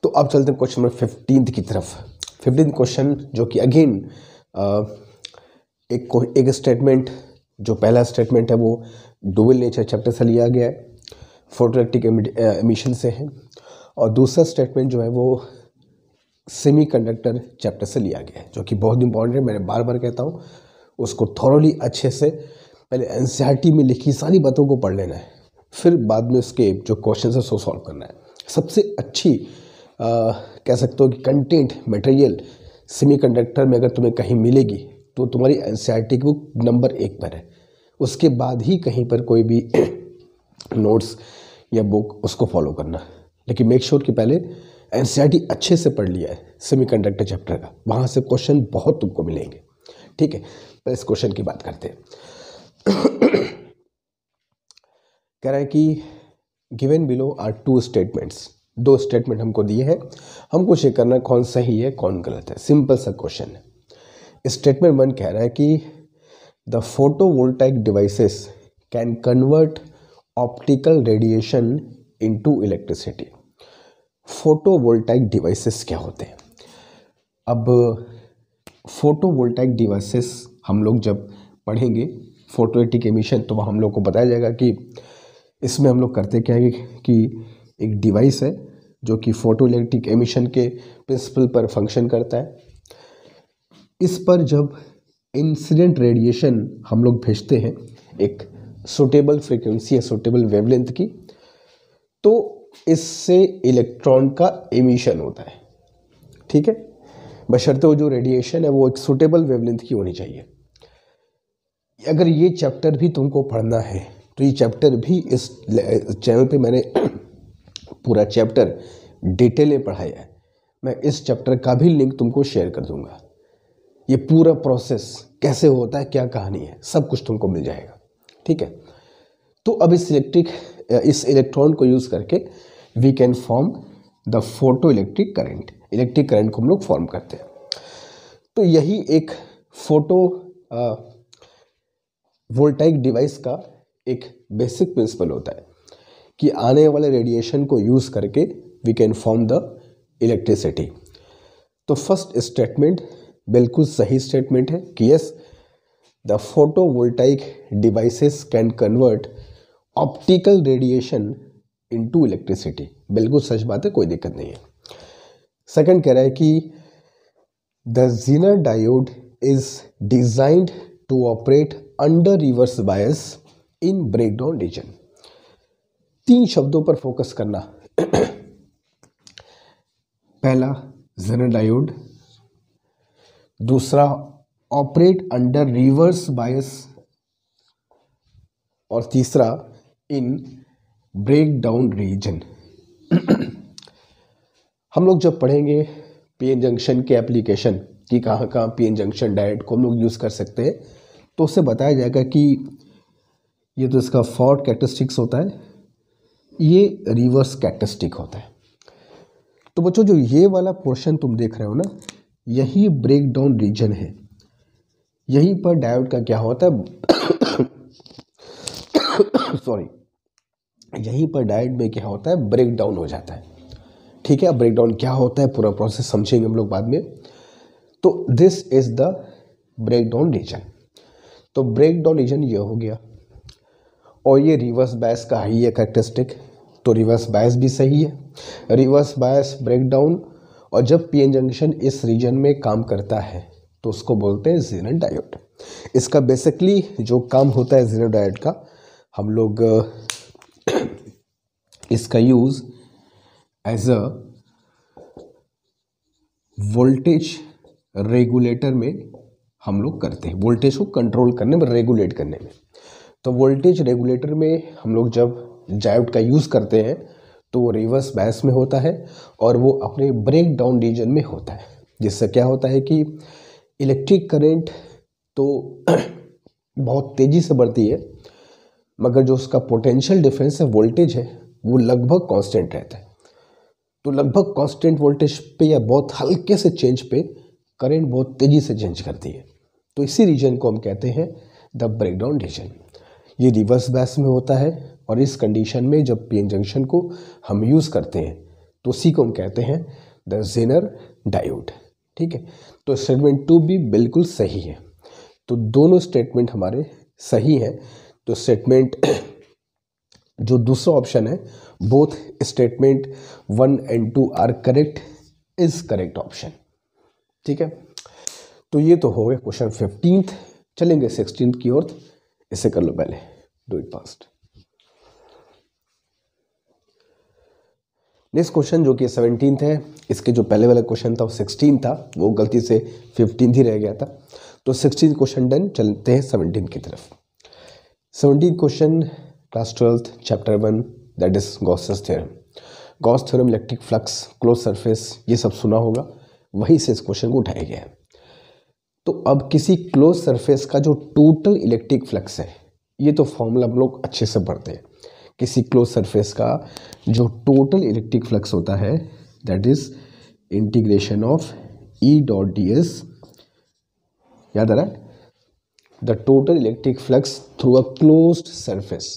तो अब चलते हैं क्वेश्चन नंबर फिफ्टीन की तरफ फिफ्टीन क्वेश्चन जो कि अगेन एक एक स्टेटमेंट जो पहला स्टेटमेंट है वो डुबल नेचर चैप्टर से लिया गया है फोटोलैक्टिक एमिशन से है और दूसरा स्टेटमेंट जो है वो सेमी कंडक्टर चैप्टर से लिया गया है जो कि बहुत इंपॉर्टेंट है मैंने बार बार कहता हूँ उसको थॉरली अच्छे से पहले एन में लिखी सारी बातों को पढ़ लेना है फिर बाद में उसके जो क्वेश्चन है उसको सॉल्व करना है सबसे अच्छी आ, कह सकते हो कि कंटेंट मटेरियल सेमीकंडक्टर में अगर तुम्हें कहीं मिलेगी तो तुम्हारी एन की बुक नंबर एक पर है उसके बाद ही कहीं पर कोई भी नोट्स या बुक उसको फॉलो करना लेकिन मेक श्योर sure कि पहले एन अच्छे से पढ़ लिया है सेमीकंडक्टर चैप्टर का वहाँ से क्वेश्चन बहुत तुमको मिलेंगे ठीक है तो इस क्वेश्चन की बात करते हैं कह रहा है कि given below are two statements दो स्टेटमेंट हमको दिए हैं हमको चेक करना कौन सही है कौन गलत है सिंपल सा क्वेश्चन है स्टेटमेंट वन कह रहा है कि the photovoltaic devices can convert optical radiation into electricity photovoltaic devices क्या होते हैं अब फोटो वोल्टाइक डिवाइसेस हम लोग जब पढ़ेंगे एटिक एमिशन तो वहाँ हम लोग को बताया जाएगा कि इसमें हम लोग करते क्या है कि एक डिवाइस है जो कि फोटो इलेक्ट्रिक एमिशन के प्रिंसिपल पर फंक्शन करता है इस पर जब इंसिडेंट रेडिएशन हम लोग भेजते हैं एक सुटेबल फ्रिक्वेंसी या सुटेबल वेवलेंथ की तो इससे इलेक्ट्रॉन का एमिशन होता है ठीक है बशर्ते वो जो रेडिएशन है वो एक सुटेबल वेवलेंथ की होनी चाहिए अगर ये चैप्टर भी तुमको पढ़ना है तो ये चैप्टर भी इस चैनल पे मैंने पूरा चैप्टर डिटेल में पढ़ाया है मैं इस चैप्टर का भी लिंक तुमको शेयर कर दूंगा ये पूरा प्रोसेस कैसे होता है क्या कहानी है सब कुछ तुमको मिल जाएगा ठीक है तो अब इस इलेक्ट्रिक इस इलेक्ट्रॉन को यूज़ करके we can form the photoelectric current electric current को हम लोग फॉर्म करते हैं तो यही एक फ़ोटो वोल्टाइक डिवाइस का एक बेसिक प्रिंसिपल होता है कि आने वाले रेडिएशन को यूज़ करके we can form the electricity तो फर्स्ट स्टेटमेंट बिल्कुल सही स्टेटमेंट है कि yes the photovoltaic devices can convert optical radiation into electricity बिल्कुल सच बात है कोई दिक्कत नहीं है सेकंड कह रहा है कि the Zener diode is designed to operate under reverse bias in breakdown region. तीन शब्दों पर फोकस करना पहला जेनर डायोड दूसरा ऑपरेट अंडर रिवर्स बायस और तीसरा इन ब्रेक डाउन रीजन हम लोग जब पढ़ेंगे पीएन जंक्शन के एप्लीकेशन कि कहाँ कहाँ एन जंक्शन डाइट को हम लोग यूज़ कर सकते हैं तो उससे बताया जाएगा कि ये तो इसका फॉर्ड कैटेस्टिक्स होता है ये रिवर्स कैटेस्टिक होता है तो बच्चों जो ये वाला पोर्शन तुम देख रहे हो ना यही ब्रेक डाउन रीजन है यहीं पर डायोड का क्या होता है सॉरी यहीं पर डायोड में क्या होता है ब्रेक डाउन हो जाता है ठीक है अब ब्रेक डाउन क्या होता है पूरा प्रोसेस समझेंगे हम लोग बाद में तो this is the breakdown region तो ब्रेक डाउन रीजन ये हो गया और ये रिवर्स बायस का ही है करेक्टरिस्टिक तो रिवर्स बायस भी सही है रिवर्स बायस डाउन और जब एन जंक्शन इस रीजन में काम करता है तो उसको बोलते हैं जीरो डायोड इसका बेसिकली जो काम होता है जीरो डायोड का हम लोग इसका use as a voltage regulator में हम लोग करते हैं वोल्टेज को कंट्रोल करने में रेगुलेट करने में तो वोल्टेज रेगुलेटर में हम लोग जब जायट का यूज़ करते हैं तो वो रिवर्स बैस में होता है और वो अपने ब्रेक डाउन रीजन में होता है जिससे क्या होता है कि इलेक्ट्रिक करंट तो बहुत तेज़ी से बढ़ती है मगर जो उसका पोटेंशियल डिफरेंस है वोल्टेज है वो लगभग कांस्टेंट रहता है तो लगभग कांस्टेंट वोल्टेज पे या बहुत हल्के से चेंज पे करंट बहुत तेज़ी से चेंज करती है तो इसी रीजन को हम कहते हैं द ब्रेकडाउन रीजन ये रिवर्स बैस में होता है और इस कंडीशन में जब पी एन जंक्शन को हम यूज़ करते हैं तो उसी को हम कहते हैं द जेनर डायोड ठीक है तो स्टेटमेंट टू भी बिल्कुल सही है तो दोनों स्टेटमेंट हमारे सही हैं तो स्टेटमेंट जो दूसरा ऑप्शन है both statement one and two are correct is correct option ठीक है तो ये तो हो गया क्वेश्चन फिफ्टींथ चलेंगे सिक्सटीन की ओर इसे कर लो पहले do it fast next question जो कि सेवनटीन है इसके जो पहले वाला क्वेश्चन था वो सिक्सटीन था वो गलती से फिफ्टीन ही रह गया था तो सिक्सटीन क्वेश्चन डन चलते हैं सेवनटीन की तरफ seventeen question class twelfth chapter one that is Gauss theorem Gauss theorem electric flux close surface ये सब सुना होगा वहीं से इस क्वेश्चन को उठाया गया है तो अब किसी क्लोज सरफेस का जो टोटल इलेक्ट्रिक फ्लक्स है ये तो फॉर्मूला हम लोग अच्छे से पढ़ते हैं किसी क्लोज सरफेस का जो टोटल इलेक्ट्रिक फ्लक्स होता है that is integration of E dot D S याद आ रहा है the total electric flux through a close surface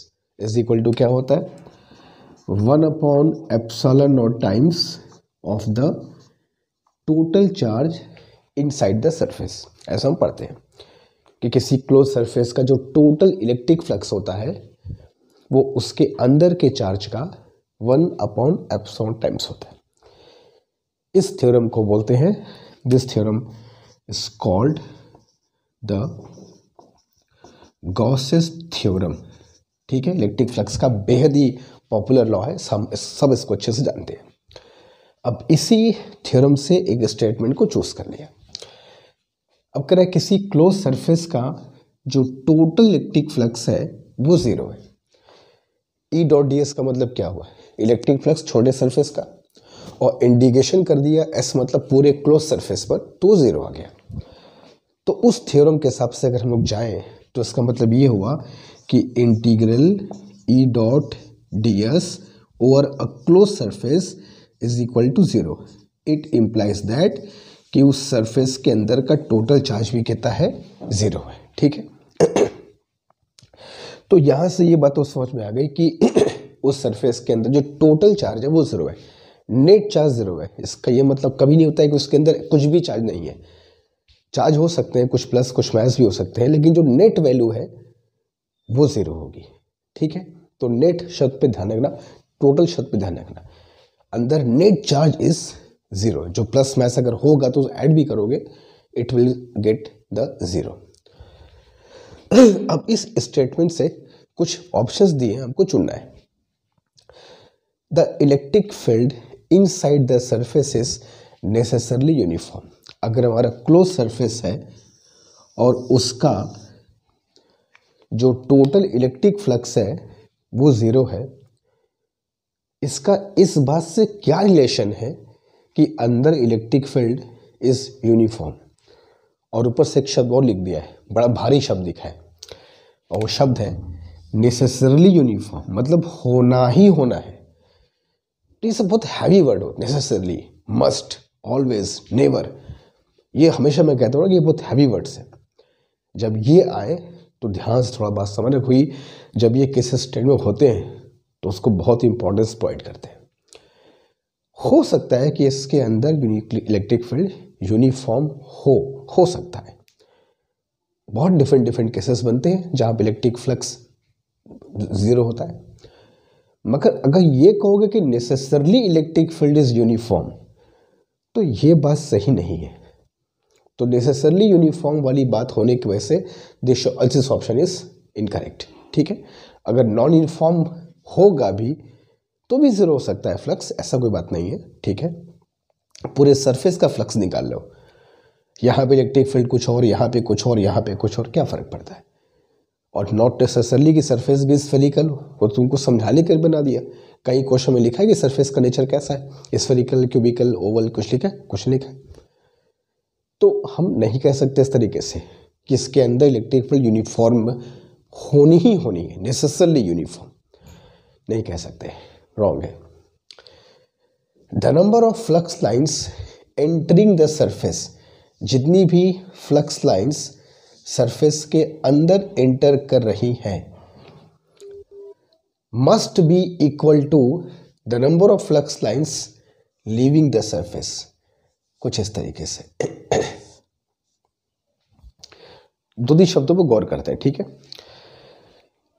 is equal to क्या होता है one upon epsilon naught times of the total charge inside the surface ऐसा हम पढ़ते हैं कि किसी क्लोज सरफेस का जो टोटल इलेक्ट्रिक फ्लक्स होता है वो उसके अंदर के चार्ज का वन अपॉन एप्सॉन टाइम्स होता है इस थ्योरम को बोलते हैं this theorem is called the Gauss's theorem ठीक है इलेक्ट्रिक फ्लक्स का बेहद ही पॉपुलर लॉ है सब सब इसको अच्छे से जानते हैं अब इसी थ्योरम से एक स्टेटमेंट को चूज कर लिया अब कह रहा है किसी क्लोज सरफेस का जो टोटल इलेक्ट्रिक फ्लक्स है वो ज़ीरो है ई डॉट डी एस का मतलब क्या हुआ इलेक्ट्रिक फ्लक्स छोटे सरफेस का और इंडिकेशन कर दिया एस मतलब पूरे क्लोज सरफेस पर तो ज़ीरो आ गया तो उस थ्योरम के हिसाब से अगर हम लोग जाएँ तो इसका मतलब ये हुआ कि integral E dot D S over a close surface is equal to zero it implies that कि उस सरफेस के अंदर का टोटल चार्ज भी कहता है ज़ीरो है ठीक है तो यहां से ये बात तो समझ में आ गई कि उस सरफेस के अंदर जो टोटल चार्ज है वो ज़ीरो है नेट चार्ज ज़ीरो है इसका ये मतलब कभी नहीं होता है कि उसके अंदर कुछ भी चार्ज नहीं है चार्ज हो सकते हैं कुछ प्लस कुछ माइनस भी हो सकते हैं लेकिन जो नेट वैल्यू है वो ज़ीरो होगी ठीक है तो नेट शब्द पे ध्यान रखना टोटल शब्द पे ध्यान रखना अंदर नेट चार्ज इज ज़ीरो जो प्लस मैस अगर होगा तो ऐड भी करोगे it will get the zero अब इस स्टेटमेंट से कुछ ऑप्शंस दिए हैं आपको चुनना है the electric field inside the surface is necessarily uniform अगर हमारा क्लोज सरफेस है और उसका जो टोटल इलेक्ट्रिक फ्लक्स है वो ज़ीरो है इसका इस बात से क्या रिलेशन है कि अंदर इलेक्ट्रिक फील्ड इज़ यूनिफॉर्म और ऊपर से एक शब्द और लिख दिया है बड़ा भारी शब्द लिखा है और वो शब्द है नेसेसरली यूनिफॉर्म मतलब होना ही होना है तो ये सब बहुत हैवी वर्ड हो नेसेसरली मस्ट ऑलवेज नेवर ये हमेशा मैं कहता हूँ कि ये बहुत हैवी वर्ड्स हैं जब ये आए तो ध्यान से थोड़ा बात समझ रखो जब ये केसेस स्टैंड में होते हैं तो उसको बहुत ही इंपॉर्टेंस प्रोवाइड करते हैं हो सकता है कि इसके अंदर इलेक्ट्रिक फील्ड यूनिफॉर्म हो हो सकता है बहुत डिफरेंट डिफरेंट केसेस बनते हैं जहाँ पर इलेक्ट्रिक फ्लक्स ज़ीरो होता है मगर अगर ये कहोगे कि necessarily electric field is uniform तो ये बात सही नहीं है तो नेसेसरली यूनिफॉर्म वाली बात होने की वजह से दिस ऑप्शन इज़ इनकरेक्ट ठीक है अगर नॉन यूनिफॉर्म होगा भी तो भी ज़ीरो हो सकता है फ्लक्स ऐसा कोई बात नहीं है ठीक है पूरे सरफेस का फ्लक्स निकाल लो यहाँ पे इलेक्ट्रिक फील्ड कुछ और यहाँ पे कुछ और यहाँ पे कुछ और क्या फ़र्क पड़ता है और नॉट नेसेसरली कि सरफेस भी स्फेरिकल हो वो तुमको समझाने के बना दिया कई क्वेश्चन में लिखा है कि सरफेस का नेचर कैसा है स्फेरिकल क्यूबिकल ओवल कुछ लिखा है कुछ लिखा है तो हम नहीं कह सकते इस तरीके से कि इसके अंदर इलेक्ट्रिक फील्ड यूनिफॉर्म होनी ही होनी है नेसेसरली यूनिफॉर्म नहीं कह सकते रॉन्ग है the number of flux lines entering the surface जितनी भी फ्लक्स लाइन्स सरफेस के अंदर एंटर कर रही हैं must be equal to the number of flux lines leaving the surface कुछ इस तरीके से दो तीन शब्दों पर गौर करते हैं ठीक है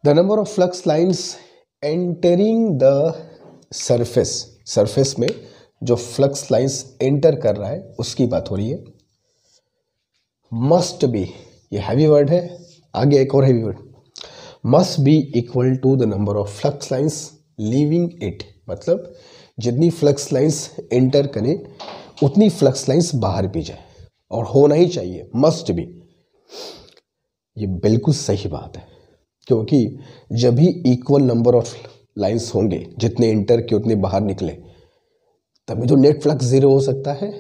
the number of flux lines entering the surface surface में जो फ्लक्स लाइंस एंटर कर रहा है उसकी बात हो रही है मस्ट बी ये हैवी वर्ड है आगे एक और heavy word must be equal to the number of flux lines leaving it मतलब जितनी फ्लक्स लाइंस एंटर करें उतनी फ्लक्स लाइंस बाहर भी जाए और होना ही चाहिए मस्ट बी ये बिल्कुल सही बात है क्योंकि जब भी इक्वल नंबर ऑफ लाइंस होंगे जितने इंटर के उतने बाहर निकले तभी तो नेट फ्लक्स ज़ीरो हो सकता है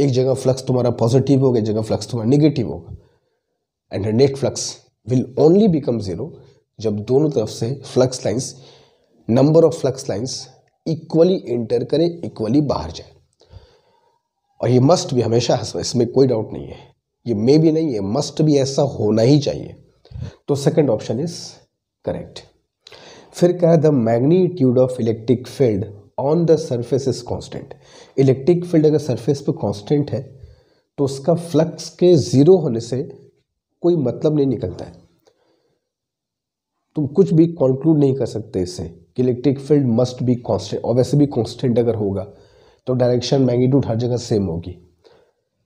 एक जगह फ्लक्स तुम्हारा पॉजिटिव होगा एक जगह फ्लक्स तुम्हारा निगेटिव होगा and net flux will only become zero जब दोनों तरफ से flux lines number of flux lines equally enter करें इक्वली बाहर जाए और ये मस्ट भी हमेशा इसमें कोई डाउट नहीं है ये मे भी नहीं है मस्ट भी ऐसा होना ही चाहिए तो सेकेंड ऑप्शन इज करेक्ट फिर क्या है the magnitude of electric field on the surface is constant electric field अगर सर्फेस पर कॉन्स्टेंट है तो उसका फ्लक्स के ज़ीरो होने से कोई मतलब नहीं निकलता है तुम कुछ भी कंक्लूड नहीं कर सकते इससे कि electric field must be constant और वैसे भी कांस्टेंट अगर होगा तो डायरेक्शन मैग्नीट्यूड हर जगह सेम होगी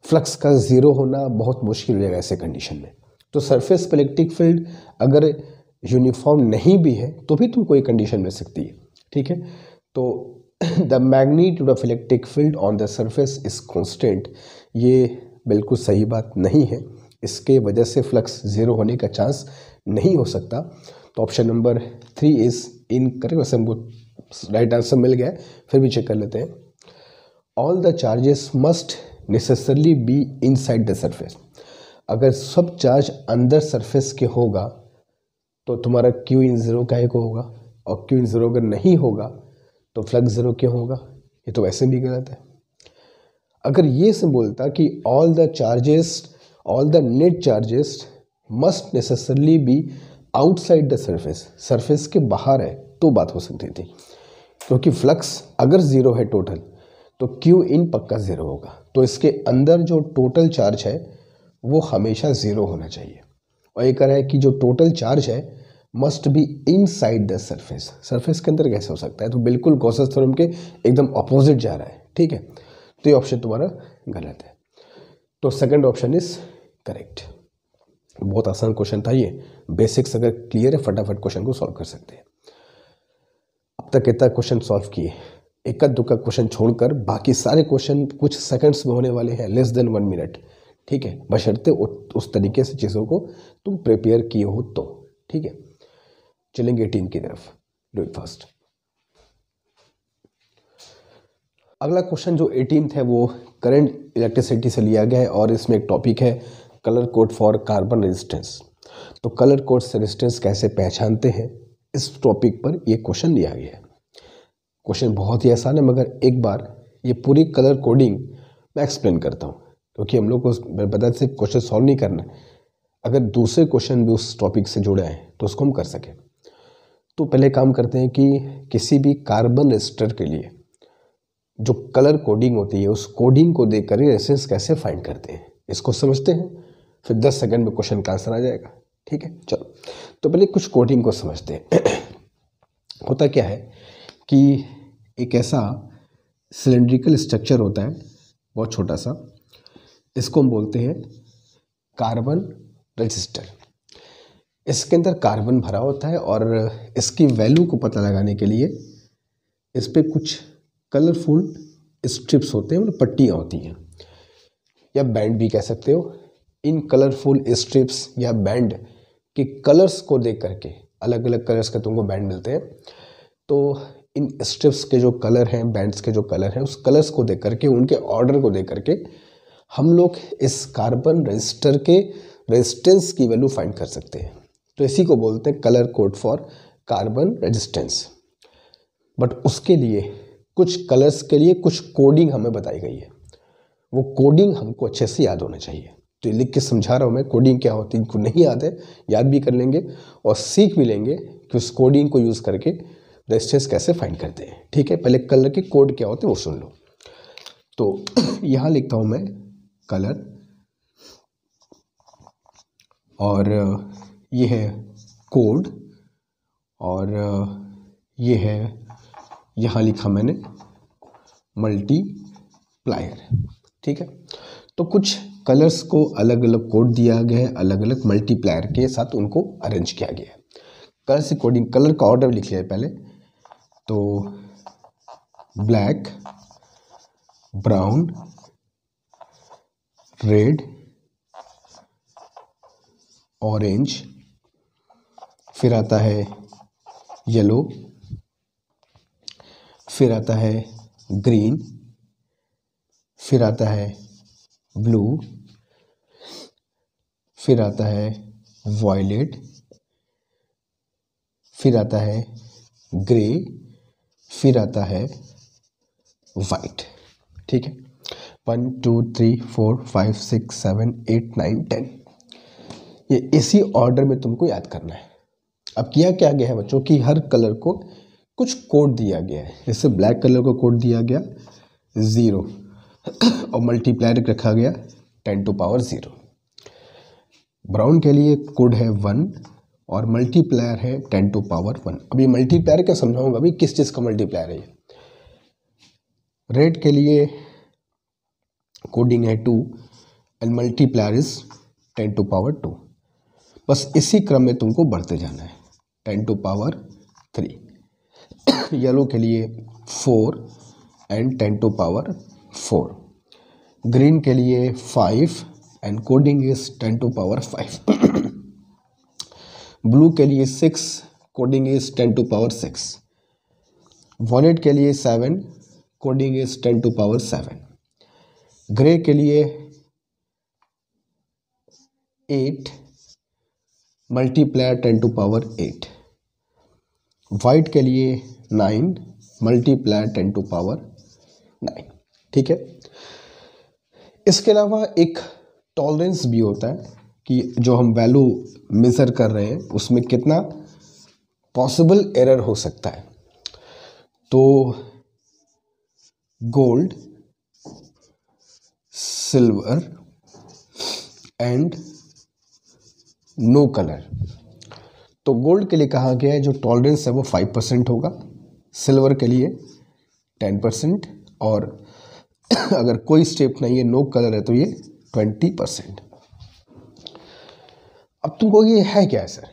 फ्लक्स का ज़ीरो होना बहुत मुश्किल हो जाएगा ऐसे कंडीशन में तो सरफेस पर इलेक्ट्रिक फील्ड अगर यूनिफॉर्म नहीं भी है तो भी तुमको ये कंडीशन मिल सकती है ठीक है तो the magnitude of electric field on the surface is constant ये बिल्कुल सही बात नहीं है इसके वजह से फ्लक्स ज़ीरो होने का चांस नहीं हो सकता तो option number three is incorrect वैसे हमको राइट आंसर मिल गया फिर भी चेक कर लेते हैं all the charges must necessarily be inside the surface अगर सब चार्ज अंदर सरफेस के होगा तो तुम्हारा क्यू इन ज़ीरो का एक होगा और क्यू इन ज़ीरो अगर नहीं होगा तो फ्लक्स ज़ीरो क्यों होगा ये तो वैसे भी गलत है अगर ये से बोलता कि all the charges all the net charges must necessarily be outside the surface surface के बाहर है तो बात हो सकती थी क्योंकि फ्लक्स अगर ज़ीरो है टोटल तो क्यू इन पक्का ज़ीरो होगा तो इसके अंदर जो टोटल चार्ज है वो हमेशा ज़ीरो होना चाहिए और ये कह रहा है कि जो टोटल चार्ज है must be inside the surface surface के अंदर कैसे हो सकता है तो बिल्कुल गॉसस थ्योरम के एकदम अपोजिट जा रहा है ठीक है तो ये ऑप्शन तुम्हारा गलत है तो सेकंड ऑप्शन इज करेक्ट बहुत आसान क्वेश्चन था ये बेसिक्स अगर क्लियर है फटाफट क्वेश्चन को सॉल्व कर सकते हैं अब तक कितना क्वेश्चन सॉल्व किए एक दुक्का क्वेश्चन छोड़कर बाकी सारे क्वेश्चन कुछ सेकंड्स में होने वाले हैं लेस देन वन मिनट ठीक है बशर्ते उस तरीके से चीज़ों को तुम प्रिपेयर किए हो तो ठीक है चलेंगे टीम की तरफ डू इट फर्स्ट अगला क्वेश्चन जो एटीन है वो करंट इलेक्ट्रिसिटी से लिया गया है और इसमें एक टॉपिक है colour code for carbon resistance तो कलर कोड रेजिस्टेंस कैसे पहचानते हैं इस टॉपिक पर ये क्वेश्चन लिया गया है क्वेश्चन बहुत ही आसान है मगर एक बार ये पूरी कलर कोडिंग मैं एक्सप्लेन करता हूँ क्योंकि तो हम लोग को पता सिर्फ क्वेश्चन सॉल्व नहीं करना अगर दूसरे क्वेश्चन भी उस टॉपिक से जुड़े हैं तो उसको हम कर सकें तो पहले काम करते हैं कि किसी भी कार्बन रजिस्टर के लिए जो कलर कोडिंग होती है उस कोडिंग को देख कर रेसेंस कैसे फाइंड करते हैं इसको समझते हैं फिर 10 सेकंड में क्वेश्चन का आंसर आ जाएगा ठीक है चलो तो पहले कुछ कोडिंग को समझते हैं होता क्या है कि एक ऐसा सिलेंड्रिकल स्ट्रक्चर होता है बहुत छोटा सा इसको हम बोलते हैं कार्बन रजिस्टर इसके अंदर कार्बन भरा होता है और इसकी वैल्यू को पता लगाने के लिए इस पर कुछ कलरफुल स्ट्रिप्स होते हैं मतलब पट्टियाँ होती हैं या बैंड भी कह सकते हो इन कलरफुल स्ट्रिप्स या बैंड के कलर्स को देख करके अलग अलग कलर्स के तुमको बैंड मिलते हैं तो इन स्ट्रिप्स के जो कलर हैं बैंड्स के जो कलर हैं उस कलर्स को देख करके उनके ऑर्डर को देख करके हम लोग इस कार्बन रजिस्टर के रेजिस्टेंस की वैल्यू फाइंड कर सकते हैं तो इसी को बोलते हैं colour code for carbon resistance but उसके लिए कुछ कलर्स के लिए कुछ कोडिंग हमें बताई गई है वो कोडिंग हमको अच्छे से याद होना चाहिए तो लिख के समझा रहा हूँ मैं कोडिंग क्या होती है इनको नहीं याद है याद भी कर लेंगे और सीख भी लेंगे कि उस कोडिंग को यूज़ करके रजिस्टेंस कैसे फाइंड करते हैं ठीक है पहले कलर के कोड क्या होते हैं वो सुन लो तो यहाँ लिखता हूँ मैं कलर और ये है कोड और ये है यहाँ लिखा मैंने मल्टी प्लायर ठीक है तो कुछ कलर्स को अलग अलग कोड दिया गया है अलग अलग मल्टीप्लायर के साथ उनको अरेंज किया गया है कलर से कोडिंग कलर का ऑर्डर लिख लिया है पहले तो ब्लैक ब्राउन रेड ऑरेंज फिर आता है येलो फिर आता है ग्रीन फिर आता है ब्लू फिर आता है वॉयलेट फिर आता है ग्रे फिर आता है वाइट ठीक है one two three four five six seven eight nine ten ये इसी ऑर्डर में तुमको याद करना है अब किया क्या गया है बच्चों कि हर कलर को कुछ कोड दिया गया है जैसे ब्लैक कलर को कोड दिया गया ज़ीरो और मल्टीप्लायर रखा गया ten to power zero brown के लिए कोड है वन और मल्टीप्लायर है टेन टू पावर वन अभी मल्टीप्लायर क्या समझाऊंगा अभी किस चीज़ का मल्टीप्लायर है रेड के लिए कोडिंग है two and multiplier is ten to power two बस इसी क्रम में तुमको बढ़ते जाना है ten to power three yellow के लिए four and ten to power four green के लिए five and coding is ten to power five blue के लिए six coding is ten to power six violet के लिए seven coding is ten to power seven grey के लिए eight multiplier ten to power eight white के लिए nine multiplier ten to power nine ठीक है इसके अलावा एक टॉलरेंस भी होता है कि जो हम वैल्यू मेज़र कर रहे हैं उसमें कितना पॉसिबल एरर हो सकता है तो gold silver and no colour तो गोल्ड के लिए कहा गया है जो टॉलरेंस है वो फाइव परसेंट होगा सिल्वर के लिए टेन परसेंट और अगर कोई स्टेप नहीं है नो कलर है तो ये ट्वेंटी परसेंट अब तुमको ये है क्या है सर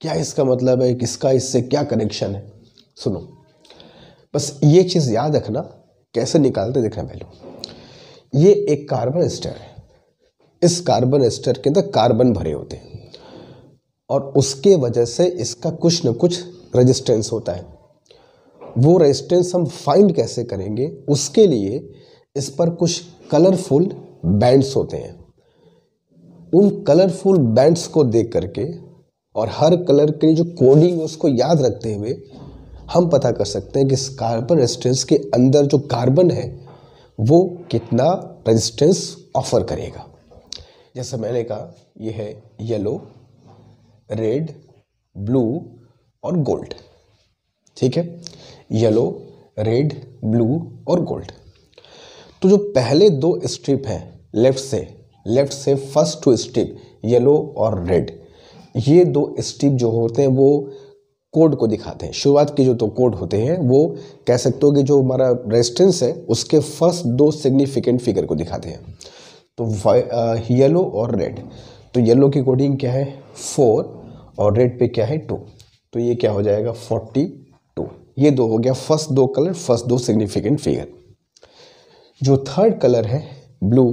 क्या इसका मतलब है किसका इससे क्या कनेक्शन है सुनो बस ये चीज़ याद रखना कैसे निकालते देखना पहले ये एक कार्बन एस्टर है इस कार्बन एस्टर के अंदर कार्बन भरे होते हैं और उसके वजह से इसका कुछ न कुछ रेजिस्टेंस होता है वो रेजिस्टेंस हम फाइंड कैसे करेंगे उसके लिए इस पर कुछ कलरफुल बैंड्स होते हैं उन कलरफुल बैंड्स को देख करके और हर कलर के जो कोडिंग है उसको याद रखते हुए हम पता कर सकते हैं कि इस कार्बन रेजिस्टेंस के अंदर जो कार्बन है वो कितना रेजिस्टेंस ऑफर करेगा जैसे मैंने कहा ये है येलो रेड ब्लू और गोल्ड ठीक है येलो रेड ब्लू और गोल्ड तो जो पहले दो स्ट्रिप हैं लेफ्ट से लेफ्ट से फर्स्ट टू स्ट्रिप येलो और रेड ये दो स्ट्रिप जो होते हैं वो कोड को दिखाते हैं शुरुआत के जो तो कोड होते हैं वो कह सकते हो कि जो हमारा रेजिस्टेंस है उसके फर्स्ट दो सिग्निफिकेंट फिगर को दिखाते हैं तो येलो और रेड तो येलो की कोडिंग क्या है फोर और रेड पे क्या है टू तो ये क्या हो जाएगा फोर्टी टू ये दो हो गया फर्स्ट दो कलर फर्स्ट दो सिग्निफिकेंट फिगर जो थर्ड कलर है ब्लू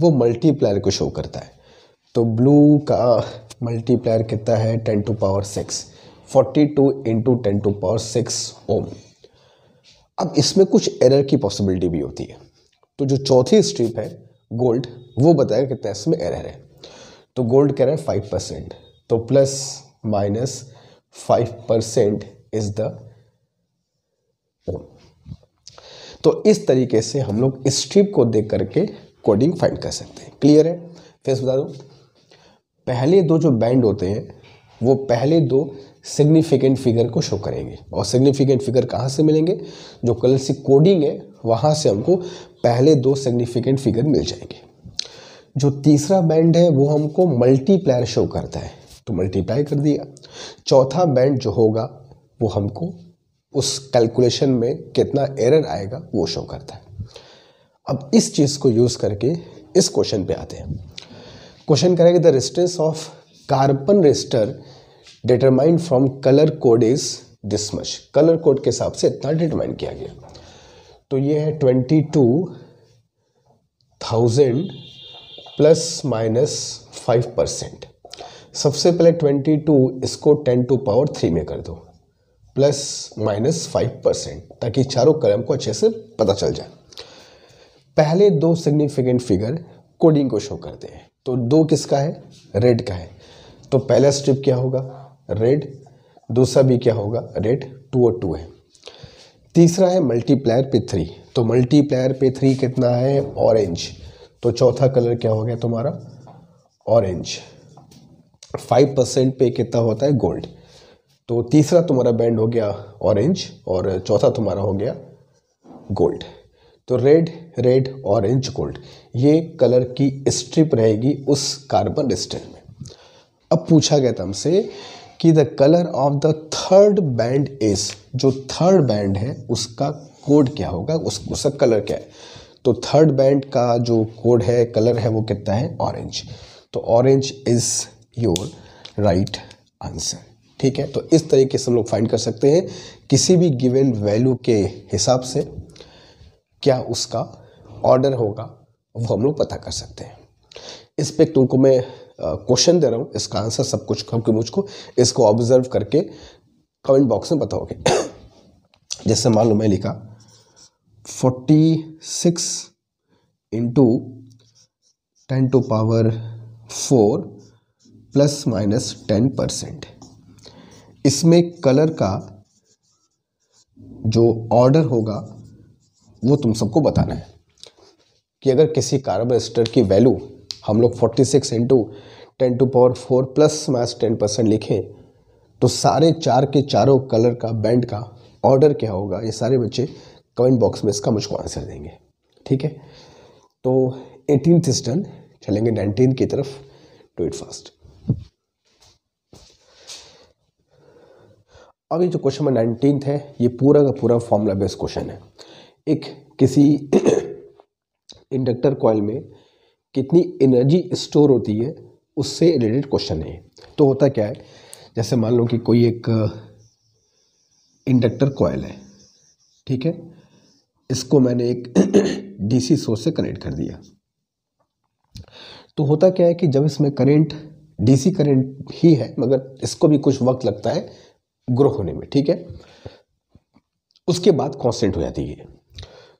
वो मल्टीप्लायर को शो करता है तो ब्लू का मल्टीप्लायर कितना है ten to power six forty two into ten to power six ohm अब इसमें कुछ एरर की पॉसिबिलिटी भी होती है तो जो चौथी स्ट्रिप है गोल्ड वो बताएगा कितना इसमें एरर है तो गोल्ड कह रहा है फाइव परसेंट तो plus minus five percent is the तो इस तरीके से हम लोग स्ट्रिप को देख करके कोडिंग फाइंड कर सकते हैं क्लियर है फिर बता दो पहले दो जो बैंड होते हैं वो पहले दो सिग्निफिकेंट फिगर को शो करेंगे और सिग्निफिकेंट फिगर कहाँ से मिलेंगे जो करेंसी कोडिंग है वहाँ से हमको पहले दो सिग्निफिकेंट फिगर मिल जाएंगे जो तीसरा बैंड है वो हमको मल्टीप्लायर शो करता है तो मल्टीप्लाई कर दिया चौथा बैंड जो होगा वो हमको उस कैलकुलेशन में कितना एरर आएगा वो शो करता है अब इस चीज़ को यूज़ करके इस क्वेश्चन पे आते हैं क्वेश्चन करेगा the resistance of carbon resistor determined from colour code is this much colour code के हिसाब से इतना डिटरमाइन किया गया तो ये है twenty two thousand plus minus five percent सबसे पहले ट्वेंटी टू इसको टेन टू पावर थ्री में कर दो प्लस माइनस फाइव परसेंट ताकि चारों कलम को अच्छे से पता चल जाए पहले दो सिग्निफिकेंट फिगर कोडिंग को शो करते हैं तो दो किसका है रेड का है तो पहला स्ट्रिप क्या होगा रेड दूसरा भी क्या होगा रेड टू और टू है तीसरा है मल्टीप्लायर पे थ्री तो मल्टीप्लायर पे थ्री कितना है ऑरेंज तो चौथा कलर क्या हो गया तुम्हारा ऑरेंज फाइव परसेंट पे कितना होता है गोल्ड तो तीसरा तुम्हारा बैंड हो गया ऑरेंज और चौथा तुम्हारा हो गया गोल्ड तो रेड रेड ऑरेंज गोल्ड ये कलर की स्ट्रिप रहेगी उस कार्बन स्टेल में अब पूछा गया था हमसे कि the colour of the third band is जो थर्ड बैंड है उसका कोड क्या होगा उस उसका कलर क्या है तो थर्ड बैंड का जो कोड है कलर है वो कितना है ऑरेंज तो orange is your right answer ठीक है तो इस तरीके से हम लोग फाइंड कर सकते हैं किसी भी गिवन वैल्यू के हिसाब से क्या उसका ऑर्डर होगा वो हम लोग पता कर सकते हैं इस पर तुमको मैं क्वेश्चन दे रहा हूँ इसका आंसर सब कुछ क्योंकि मुझको इसको ऑब्जर्व करके कमेंट बॉक्स में बताओगे जैसे मान लो मैं लिखा forty six into ten to power four plus minus ten percent इसमें कलर का जो ऑर्डर होगा वो तुम सबको बताना है कि अगर किसी कार्बन स्टर की वैल्यू हम लोग forty six into ten to power four plus minus ten percent लिखें तो सारे चार के चारों कलर का बैंड का ऑर्डर क्या होगा ये सारे बच्चे कमेंट बॉक्स में इसका मुझको आंसर देंगे ठीक है तो एटीन इज चलेंगे नाइनटीन की तरफ टू इट फास्ट अभी जो क्वेश्चन नंबर नाइनटीन है ये पूरा का पूरा फॉर्मूला बेस्ड क्वेश्चन है एक किसी इंडक्टर कॉयल में कितनी एनर्जी स्टोर होती है उससे रिलेटेड क्वेश्चन है तो होता क्या है जैसे मान लो कि कोई एक इंडक्टर uh, कॉयल है ठीक है इसको मैंने एक डीसी सोर्स से कनेक्ट कर दिया तो होता क्या है कि जब इसमें करंट डीसी करंट ही है मगर इसको भी कुछ वक्त लगता है ग्रो होने में ठीक है उसके बाद कॉन्स्टेंट हो जाती है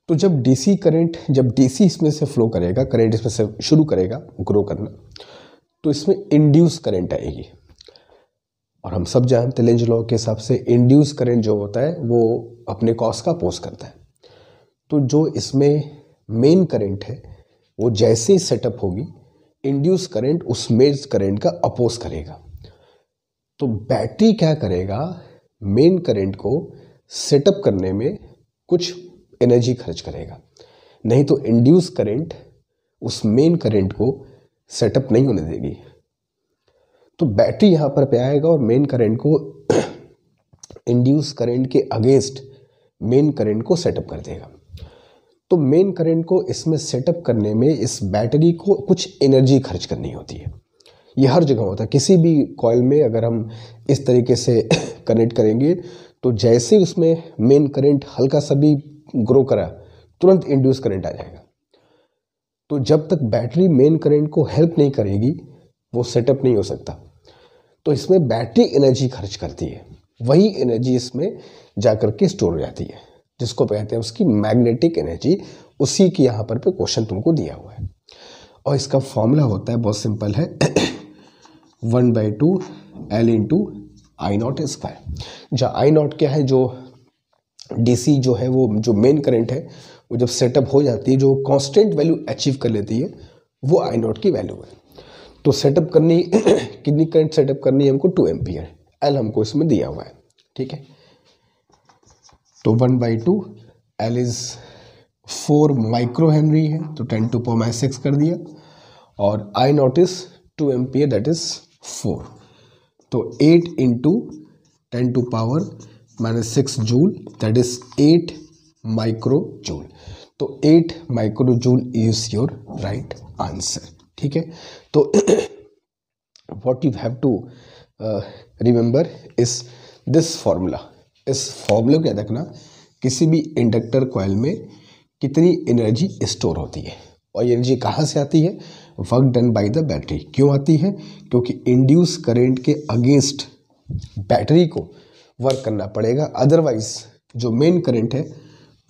तो जब डीसी करंट जब डीसी इसमें से फ्लो करेगा करंट इसमें से शुरू करेगा ग्रो करना तो इसमें इंड्यूस करंट आएगी और हम सब जानते हैं लॉ के हिसाब से इंड्यूस करंट जो होता है वो अपने कॉस का पोज करता है तो जो इसमें मेन करंट है वो जैसे ही सेटअप होगी इंड्यूस करंट उस मेज करंट का अपोज करेगा तो बैटरी क्या करेगा मेन करंट को सेटअप करने में कुछ एनर्जी खर्च करेगा नहीं तो इंड्यूस करंट उस मेन करंट को सेटअप नहीं होने देगी तो बैटरी यहाँ पर पे आएगा और मेन करंट को इंड्यूस करंट के अगेंस्ट मेन करंट को सेटअप कर देगा तो मेन करंट को इसमें सेटअप करने में इस बैटरी को कुछ एनर्जी खर्च करनी होती है ये हर जगह होता है किसी भी कॉयल में अगर हम इस तरीके से कनेक्ट करेंगे तो जैसे उसमें मेन करंट हल्का सा भी ग्रो करा तुरंत इंड्यूस करंट आ जाएगा तो जब तक बैटरी मेन करंट को हेल्प नहीं करेगी वो सेटअप नहीं हो सकता तो इसमें बैटरी एनर्जी खर्च करती है वही एनर्जी इसमें जा करके के स्टोर हो जाती है जिसको कहते हैं उसकी मैग्नेटिक एनर्जी उसी की यहाँ पर क्वेश्चन तुमको दिया हुआ है और इसका फॉर्मूला होता है बहुत सिंपल है one by two L into I naught square जहाँ आई नॉट क्या है जो डीसी जो है वो जो मेन करंट है वो जब सेटअप हो जाती है जो कांस्टेंट वैल्यू अचीव कर लेती है वो आई नॉट की वैल्यू है तो सेटअप करनी कितनी करंट सेटअप करनी है हमको टू एम एम्पियर एल हमको इसमें दिया हुआ है ठीक है तो one by two L is four micro henry है तो ten to power minus six कर दिया और I naught is two M ampere that is four तो eight into ten to power minus six joule that is eight micro joule तो eight micro joule is your right answer ठीक है तो what you have to remember इस दिस फॉर्मूला इस फॉर्मूले को याद रखना किसी भी इंडक्टर कॉयल में कितनी एनर्जी स्टोर होती है और एनर्जी कहाँ से आती है work done by the battery क्यों आती है क्योंकि इंड्यूस करेंट के अगेंस्ट बैटरी को वर्क करना पड़ेगा अदरवाइज जो मेन करंट है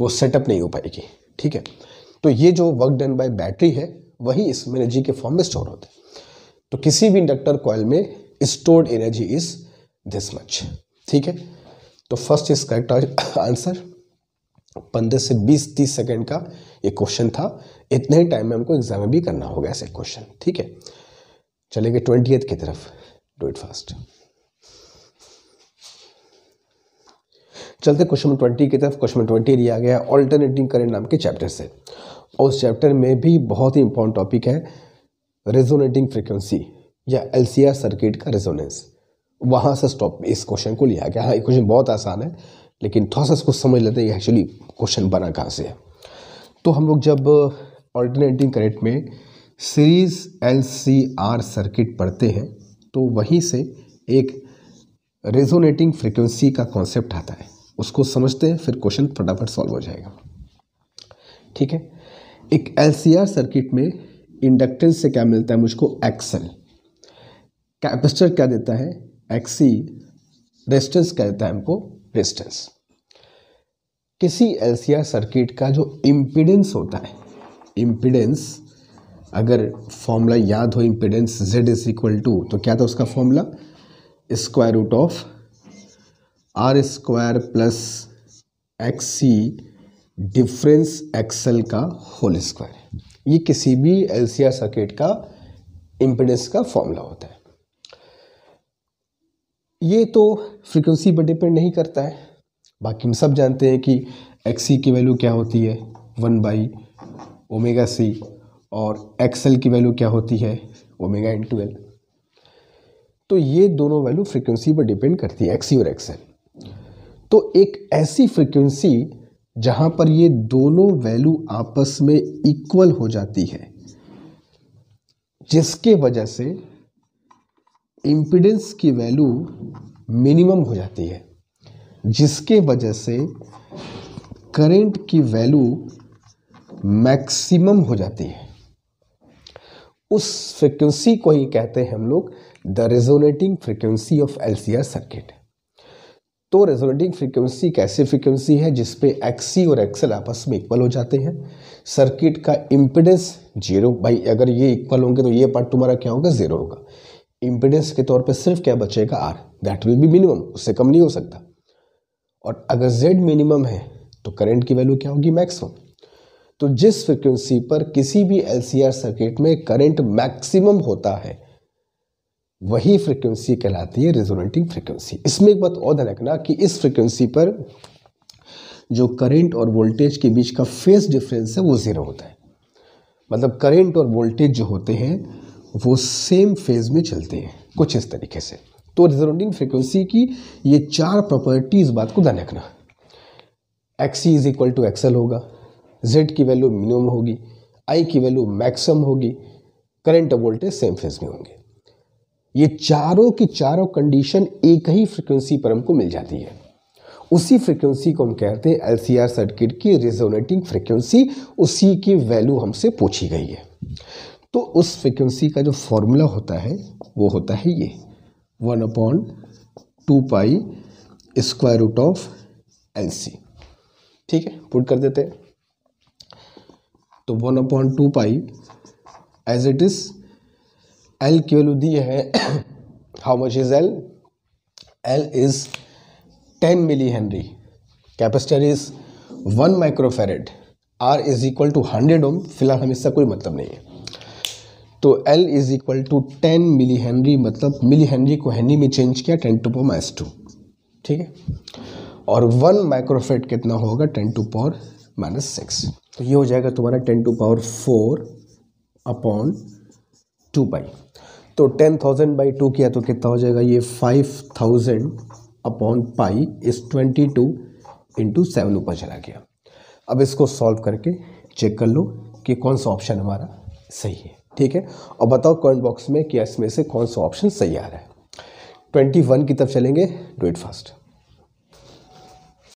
वो सेटअप नहीं हो पाएगी ठीक है तो ये जो वर्क डन बाय बैटरी है वही इस एनर्जी के फॉर्म में स्टोर होते तो किसी भी इंडक्टर कॉयल में stored energy is this much ठीक है तो फर्स्ट इज करेक्ट आंसर पंद्रह से बीस तीस सेकेंड का ये क्वेश्चन था इतने ही टाइम में हमको एग्जाम भी करना होगा ऐसे क्वेश्चन ठीक है चलेंगे ट्वेंटी की तरफ डू इट फास्ट चलते क्वेश्चन ट्वेंटी की तरफ क्वेश्चन ट्वेंटी लिया गया है ऑल्टरनेटिंग करेंट नाम के चैप्टर से और उस चैप्टर में भी बहुत ही इंपॉर्टेंट टॉपिक है रेजोनेटिंग फ्रिक्वेंसी या एल सर्किट का रेजोनेंस वहाँ से स्टॉप इस क्वेश्चन को लिया गया हाँ ये क्वेश्चन बहुत आसान है लेकिन थोड़ा सा इसको समझ लेते हैं एक्चुअली क्वेश्चन बना कहाँ से है तो हम लोग जब ऑल्टरनेटिंग करेंट में series L C R circuit पढ़ते हैं तो वहीं से एक रेजोनेटिंग फ्रिक्वेंसी का कॉन्सेप्ट आता है उसको समझते हैं फिर क्वेश्चन फटाफट सॉल्व हो जाएगा ठीक है एक एल सर्किट में इंडक्टेंस से क्या मिलता है मुझको एक्सएल कैपेसिटर क्या देता है एक्सी रेजिस्टेंस क्या देता है हमको रेजिस्टेंस किसी एल सर्किट का जो इम्पिडेंस होता है इम्पिडेंस अगर फॉर्मूला याद हो impedance Z is equal to तो क्या था उसका formula square root of R square plus X C difference XL का होल स्क्वायर ये किसी भी एलसीआर सर्किट का इम्पिडेंस का फॉर्मूला होता है ये तो फ्रीक्वेंसी पर डिपेंड नहीं करता है बाकी हम सब जानते हैं कि एक्सी की वैल्यू क्या होती है वन बाई ओमेगा सी और एक्सएल की वैल्यू क्या होती है ओमेगा इन टू एल तो ये दोनों वैल्यू फ्रीक्वेंसी पर डिपेंड करती है एक्सी और एक्सएल तो एक ऐसी फ्रिक्वेंसी जहां पर ये दोनों वैल्यू आपस में इक्वल हो जाती है जिसके वजह से इम्पिडेंस की वैल्यू मिनिमम हो जाती है जिसके वजह से करंट की वैल्यू मैक्सिमम हो जाती है उस फ्रिक्वेंसी को ही कहते हैं हम लोग the resonating frequency of LCR circuit तो रेजोनेटिंग फ्रीक्वेंसी एक ऐसी फ्रीक्वेंसी है जिसपे एक्सी और एक्सएल आपस में इक्वल हो जाते हैं सर्किट का इम्पिडेंस जीरो भाई अगर ये इक्वल होंगे तो ये पार्ट तुम्हारा क्या होगा जीरो होगा इम्पिडेंस के तौर पे सिर्फ क्या बचेगा R that will be minimum उससे कम नहीं हो सकता और अगर जेड मिनिमम है तो करेंट की वैल्यू क्या होगी मैक्सिमम तो जिस फ्रिक्वेंसी पर किसी भी एल सर्किट में करेंट मैक्सिमम होता है वही फ्रिक्वेंसी कहलाती है रेजोनेटिंग फ्रिक्वेंसी इसमें एक बात और ध्यान रखना कि इस फ्रिक्वेंसी पर जो करंट और वोल्टेज के बीच का फेज डिफरेंस है वो ज़ीरो होता है मतलब करंट और वोल्टेज जो होते हैं वो सेम फेज में चलते हैं कुछ इस तरीके से तो रेजोनेटिंग फ्रिक्वेंसी की ये चार प्रॉपर्टी इस बात को ध्यान रखना XC is equal to XL होगा जेड की वैल्यू मिनिमम होगी आई की वैल्यू मैक्सिमम होगी करंट और वोल्टेज सेम फेज में होंगे ये चारों की चारों कंडीशन एक ही फ्रिक्वेंसी पर हमको मिल जाती है उसी फ्रिक्वेंसी को हम कहते हैं एलसीआर सर्किट की रिजोनेटिंग फ्रिक्वेंसी उसी की वैल्यू हमसे पूछी गई है तो उस फ्रिक्वेंसी का जो फॉर्मूला होता है वो होता है ये one upon two pi square root of L C ठीक है पुट कर देते हैं तो one upon two pi as it is L की वैल्यू दी है how much is L L is ten milli henry capacitor is one microfarad R is equal to hundred ohm फिलहाल हमें इसका कोई मतलब नहीं है तो L is equal to ten milli henry मतलब मिली हेनरी को हेनरी में चेंज किया ten to power minus two ठीक है और वन माइक्रोफेट कितना होगा ten to power minus six तो ये हो जाएगा तुम्हारा ten to power four upon two by तो टेन थाउजेंड बाई टू किया तो कितना हो जाएगा ये फाइव थाउजेंड अपॉन पाई इस ट्वेंटी टू इंटू सेवन ऊपर चला गया अब इसको सॉल्व करके चेक कर लो कि कौन सा ऑप्शन हमारा सही है ठीक है और बताओ कमेंट बॉक्स में कि इसमें से कौन सा ऑप्शन सही आ रहा है ट्वेंटी वन की तरफ चलेंगे डू इट फास्ट